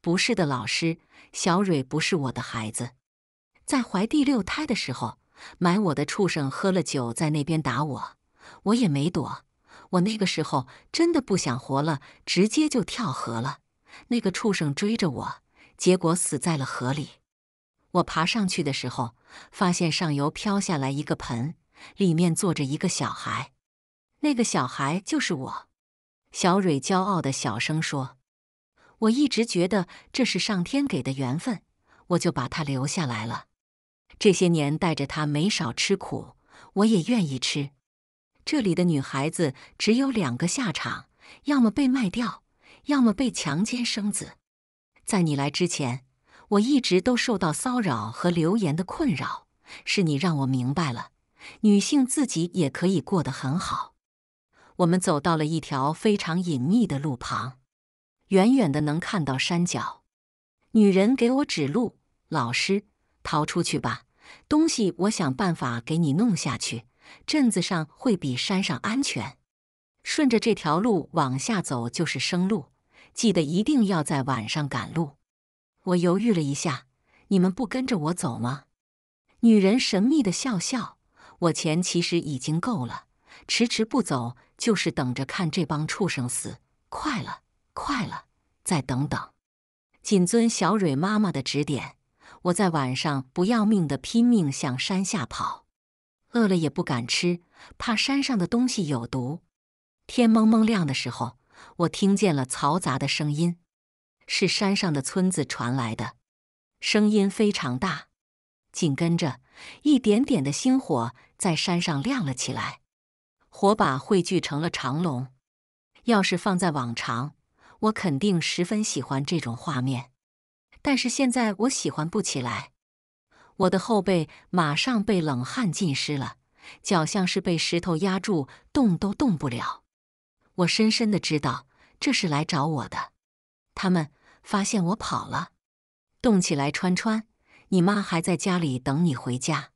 不是的，老师，小蕊不是我的孩子。在怀第六胎的时候，买我的畜生喝了酒，在那边打我，我也没躲。我那个时候真的不想活了，直接就跳河了。那个畜生追着我，结果死在了河里。我爬上去的时候，发现上游飘下来一个盆，里面坐着一个小孩。那个小孩就是我，小蕊骄傲的小声说：“我一直觉得这是上天给的缘分，我就把他留下来了。这些年带着他没少吃苦，我也愿意吃。这里的女孩子只有两个下场，要么被卖掉，要么被强奸生子。在你来之前，我一直都受到骚扰和流言的困扰，是你让我明白了，女性自己也可以过得很好。”我们走到了一条非常隐秘的路旁，远远的能看到山脚。女人给我指路：“老师，逃出去吧，东西我想办法给你弄下去。镇子上会比山上安全。顺着这条路往下走就是生路，记得一定要在晚上赶路。”我犹豫了一下：“你们不跟着我走吗？”女人神秘的笑笑：“我钱其实已经够了。”迟迟不走，就是等着看这帮畜生死。快了，快了，再等等。谨遵小蕊妈妈的指点，我在晚上不要命的拼命向山下跑，饿了也不敢吃，怕山上的东西有毒。天蒙蒙亮的时候，我听见了嘈杂的声音，是山上的村子传来的，声音非常大。紧跟着，一点点的星火在山上亮了起来。火把汇聚成了长龙，要是放在往常，我肯定十分喜欢这种画面。但是现在，我喜欢不起来。我的后背马上被冷汗浸湿了，脚像是被石头压住，动都动不了。我深深的知道，这是来找我的。他们发现我跑了，动起来，川川，你妈还在家里等你回家。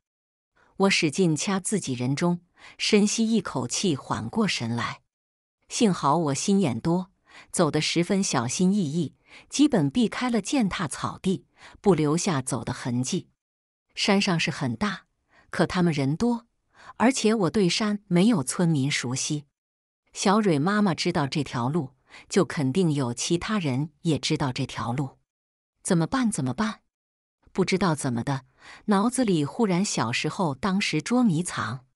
我使劲掐自己人中。深吸一口气，缓过神来。幸好我心眼多，走得十分小心翼翼，基本避开了践踏草地，不留下走的痕迹。山上是很大，可他们人多，而且我对山没有村民熟悉。小蕊妈妈知道这条路，就肯定有其他人也知道这条路。怎么办？怎么办？不知道怎么的，脑子里忽然小时候当时捉迷藏。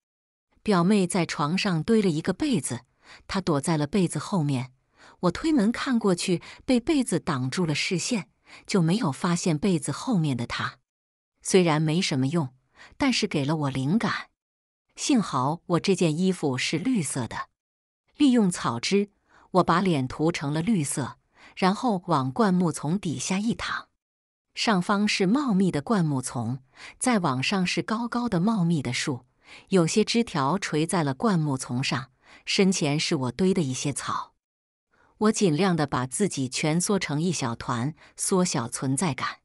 表妹在床上堆了一个被子，她躲在了被子后面。我推门看过去，被被子挡住了视线，就没有发现被子后面的她。虽然没什么用，但是给了我灵感。幸好我这件衣服是绿色的，利用草汁，我把脸涂成了绿色，然后往灌木丛底下一躺。上方是茂密的灌木丛，再往上是高高的、茂密的树。有些枝条垂在了灌木丛上，身前是我堆的一些草。我尽量的把自己蜷缩成一小团，缩小存在感。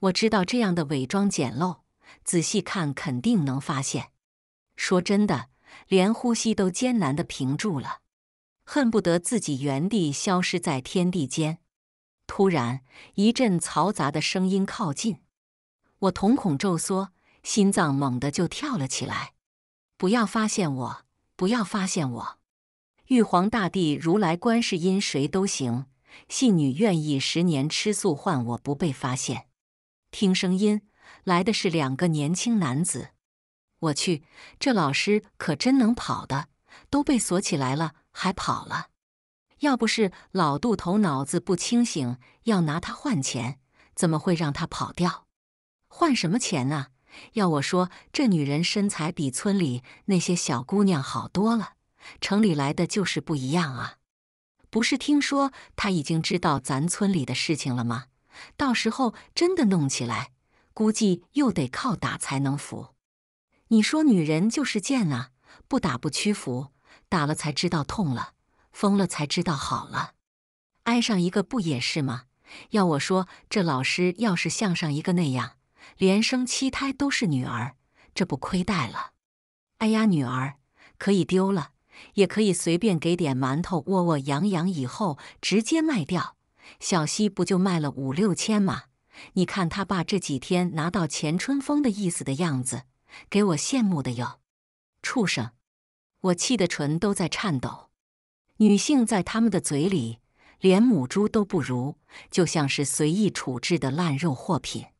我知道这样的伪装简陋，仔细看肯定能发现。说真的，连呼吸都艰难的屏住了，恨不得自己原地消失在天地间。突然，一阵嘈杂的声音靠近，我瞳孔骤缩。心脏猛地就跳了起来！不要发现我，不要发现我！玉皇大帝、如来、观世音，谁都行。信女愿意十年吃素换我不被发现。听声音，来的是两个年轻男子。我去，这老师可真能跑的，都被锁起来了还跑了。要不是老杜头脑子不清醒，要拿他换钱，怎么会让他跑掉？换什么钱啊？要我说，这女人身材比村里那些小姑娘好多了，城里来的就是不一样啊！不是听说她已经知道咱村里的事情了吗？到时候真的弄起来，估计又得靠打才能服。你说女人就是贱啊，不打不屈服，打了才知道痛了，疯了才知道好了。挨上一个不也是吗？要我说，这老师要是像上一个那样……连生七胎都是女儿，这不亏待了？哎呀，女儿可以丢了，也可以随便给点馒头窝窝养养，以后直接卖掉。小溪不就卖了五六千吗？你看他爸这几天拿到钱春风的意思的样子，给我羡慕的哟！畜生！我气得唇都在颤抖。女性在他们的嘴里，连母猪都不如，就像是随意处置的烂肉货品。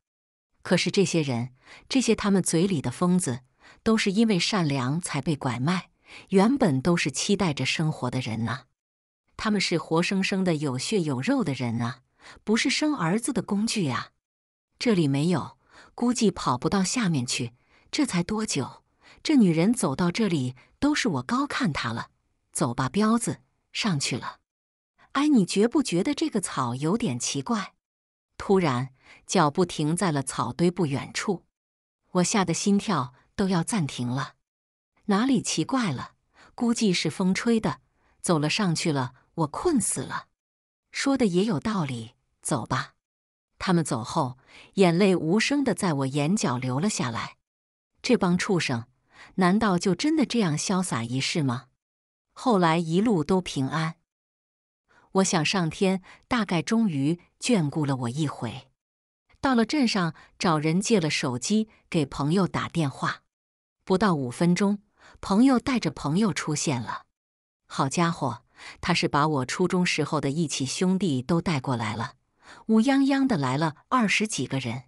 可是这些人，这些他们嘴里的疯子，都是因为善良才被拐卖，原本都是期待着生活的人呐。他们是活生生的有血有肉的人啊，不是生儿子的工具啊。这里没有，估计跑不到下面去。这才多久？这女人走到这里，都是我高看她了。走吧，彪子，上去了。哎，你觉不觉得这个草有点奇怪？突然。脚步停在了草堆不远处，我吓得心跳都要暂停了。哪里奇怪了？估计是风吹的。走了上去了，我困死了。说的也有道理，走吧。他们走后，眼泪无声的在我眼角流了下来。这帮畜生，难道就真的这样潇洒一世吗？后来一路都平安，我想上天大概终于眷顾了我一回。到了镇上，找人借了手机，给朋友打电话。不到五分钟，朋友带着朋友出现了。好家伙，他是把我初中时候的一起兄弟都带过来了，乌泱泱的来了二十几个人。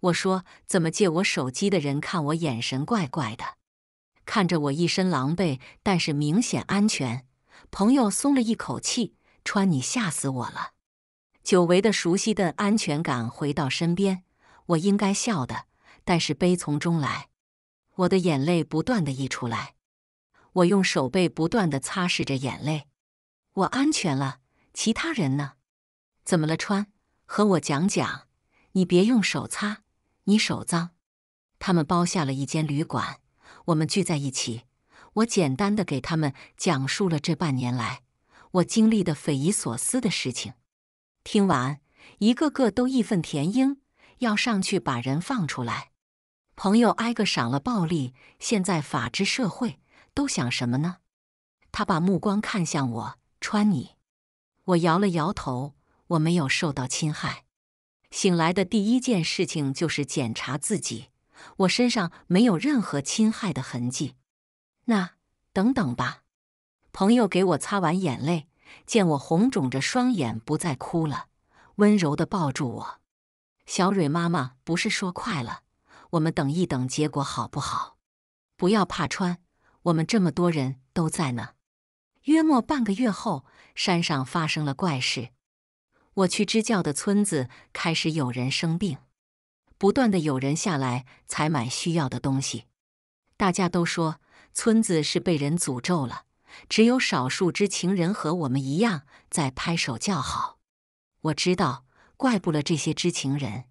我说，怎么借我手机的人看我眼神怪怪的？看着我一身狼狈，但是明显安全。朋友松了一口气，川，你吓死我了。久违的熟悉的安全感回到身边，我应该笑的，但是悲从中来，我的眼泪不断的溢出来，我用手背不断的擦拭着眼泪。我安全了，其他人呢？怎么了，川？和我讲讲，你别用手擦，你手脏。他们包下了一间旅馆，我们聚在一起，我简单的给他们讲述了这半年来我经历的匪夷所思的事情。听完，一个个都义愤填膺，要上去把人放出来。朋友挨个赏了暴力，现在法治社会，都想什么呢？他把目光看向我，穿你。我摇了摇头，我没有受到侵害。醒来的第一件事情就是检查自己，我身上没有任何侵害的痕迹。那等等吧。朋友给我擦完眼泪。见我红肿着双眼不再哭了，温柔地抱住我。小蕊妈妈不是说快了？我们等一等结果好不好？不要怕穿，我们这么多人都在呢。约莫半个月后，山上发生了怪事。我去支教的村子开始有人生病，不断的有人下来采买需要的东西。大家都说村子是被人诅咒了。只有少数知情人和我们一样在拍手叫好。我知道，怪不了这些知情人。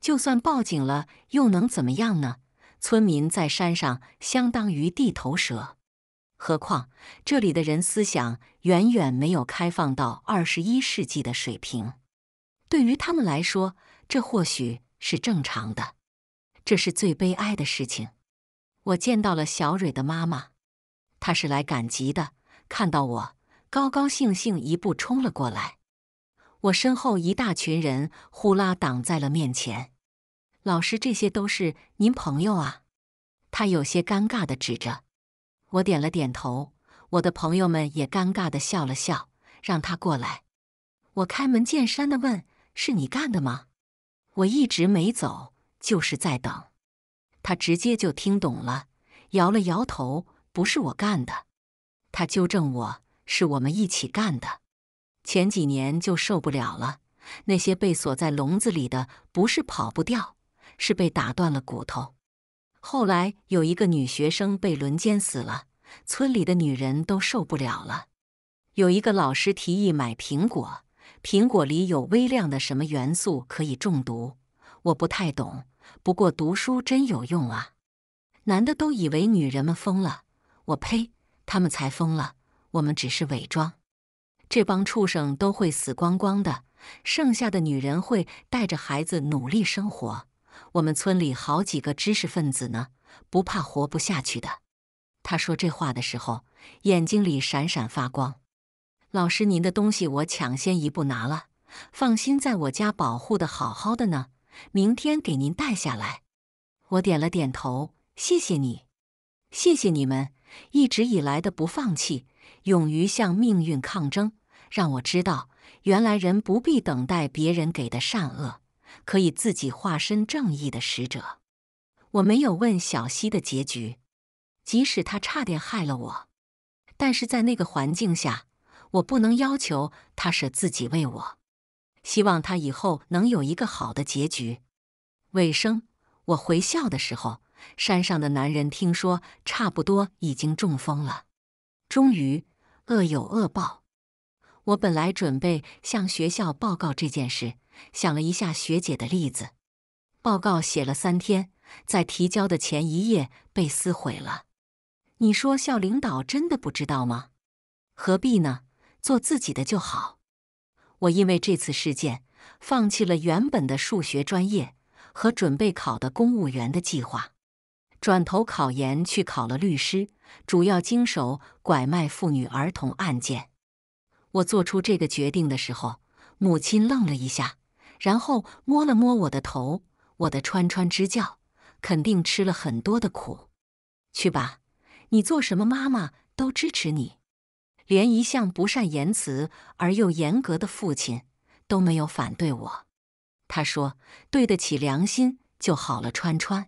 就算报警了，又能怎么样呢？村民在山上相当于地头蛇，何况这里的人思想远远没有开放到二十一世纪的水平。对于他们来说，这或许是正常的。这是最悲哀的事情。我见到了小蕊的妈妈。他是来赶集的，看到我，高高兴兴一步冲了过来。我身后一大群人呼啦挡在了面前。老师，这些都是您朋友啊？他有些尴尬的指着我，点了点头。我的朋友们也尴尬的笑了笑，让他过来。我开门见山的问：“是你干的吗？”我一直没走，就是在等。他直接就听懂了，摇了摇头。不是我干的，他纠正我，是我们一起干的。前几年就受不了了，那些被锁在笼子里的，不是跑不掉，是被打断了骨头。后来有一个女学生被轮奸死了，村里的女人都受不了了。有一个老师提议买苹果，苹果里有微量的什么元素可以中毒，我不太懂，不过读书真有用啊。男的都以为女人们疯了。我呸！他们才疯了，我们只是伪装。这帮畜生都会死光光的，剩下的女人会带着孩子努力生活。我们村里好几个知识分子呢，不怕活不下去的。他说这话的时候，眼睛里闪闪发光。老师，您的东西我抢先一步拿了，放心，在我家保护的好好的呢。明天给您带下来。我点了点头，谢谢你，谢谢你们。一直以来的不放弃，勇于向命运抗争，让我知道，原来人不必等待别人给的善恶，可以自己化身正义的使者。我没有问小溪的结局，即使他差点害了我，但是在那个环境下，我不能要求他舍自己为我。希望他以后能有一个好的结局。尾声，我回校的时候。山上的男人听说差不多已经中风了。终于恶有恶报。我本来准备向学校报告这件事，想了一下学姐的例子，报告写了三天，在提交的前一夜被撕毁了。你说校领导真的不知道吗？何必呢？做自己的就好。我因为这次事件，放弃了原本的数学专业和准备考的公务员的计划。转头考研去考了律师，主要经手拐卖妇女儿童案件。我做出这个决定的时候，母亲愣了一下，然后摸了摸我的头。我的川川支教，肯定吃了很多的苦。去吧，你做什么，妈妈都支持你。连一向不善言辞而又严格的父亲都没有反对我。他说：“对得起良心就好了，川川。”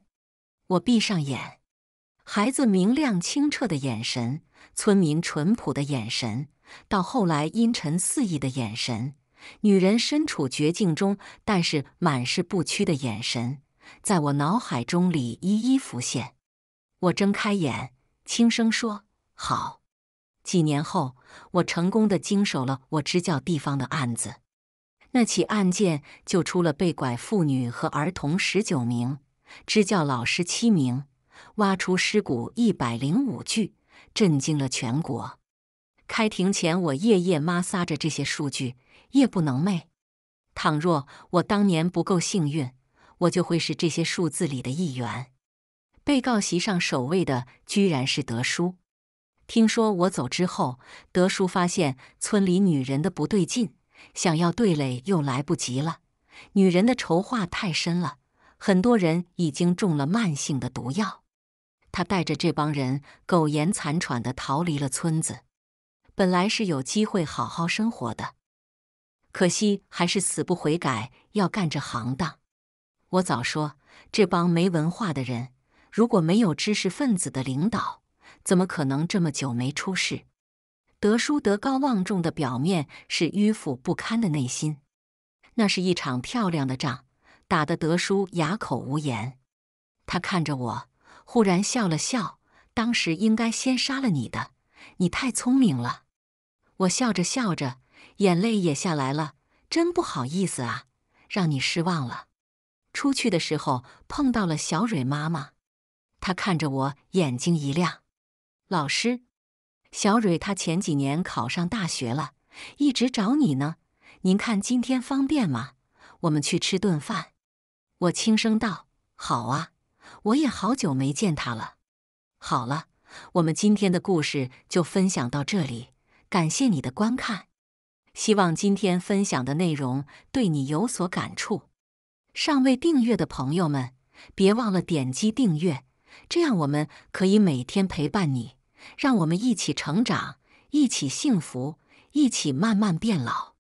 我闭上眼，孩子明亮清澈的眼神，村民淳朴的眼神，到后来阴沉肆意的眼神，女人身处绝境中但是满是不屈的眼神，在我脑海中里一一浮现。我睁开眼，轻声说：“好。”几年后，我成功的经手了我支教地方的案子，那起案件救出了被拐妇女和儿童十九名。支教老师七名，挖出尸骨一百零五具，震惊了全国。开庭前，我夜夜摩挲着这些数据，夜不能寐。倘若我当年不够幸运，我就会是这些数字里的一员。被告席上首位的居然是德叔。听说我走之后，德叔发现村里女人的不对劲，想要对垒又来不及了。女人的筹划太深了。很多人已经中了慢性的毒药，他带着这帮人苟延残喘地逃离了村子。本来是有机会好好生活的，可惜还是死不悔改，要干这行当。我早说，这帮没文化的人，如果没有知识分子的领导，怎么可能这么久没出事？德叔德高望重的表面是迂腐不堪的内心，那是一场漂亮的仗。打得德叔哑口无言，他看着我，忽然笑了笑。当时应该先杀了你的，你太聪明了。我笑着笑着，眼泪也下来了，真不好意思啊，让你失望了。出去的时候碰到了小蕊妈妈，她看着我，眼睛一亮。老师，小蕊她前几年考上大学了，一直找你呢。您看今天方便吗？我们去吃顿饭。我轻声道：“好啊，我也好久没见他了。”好了，我们今天的故事就分享到这里，感谢你的观看。希望今天分享的内容对你有所感触。尚未订阅的朋友们，别忘了点击订阅，这样我们可以每天陪伴你，让我们一起成长，一起幸福，一起慢慢变老。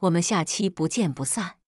我们下期不见不散。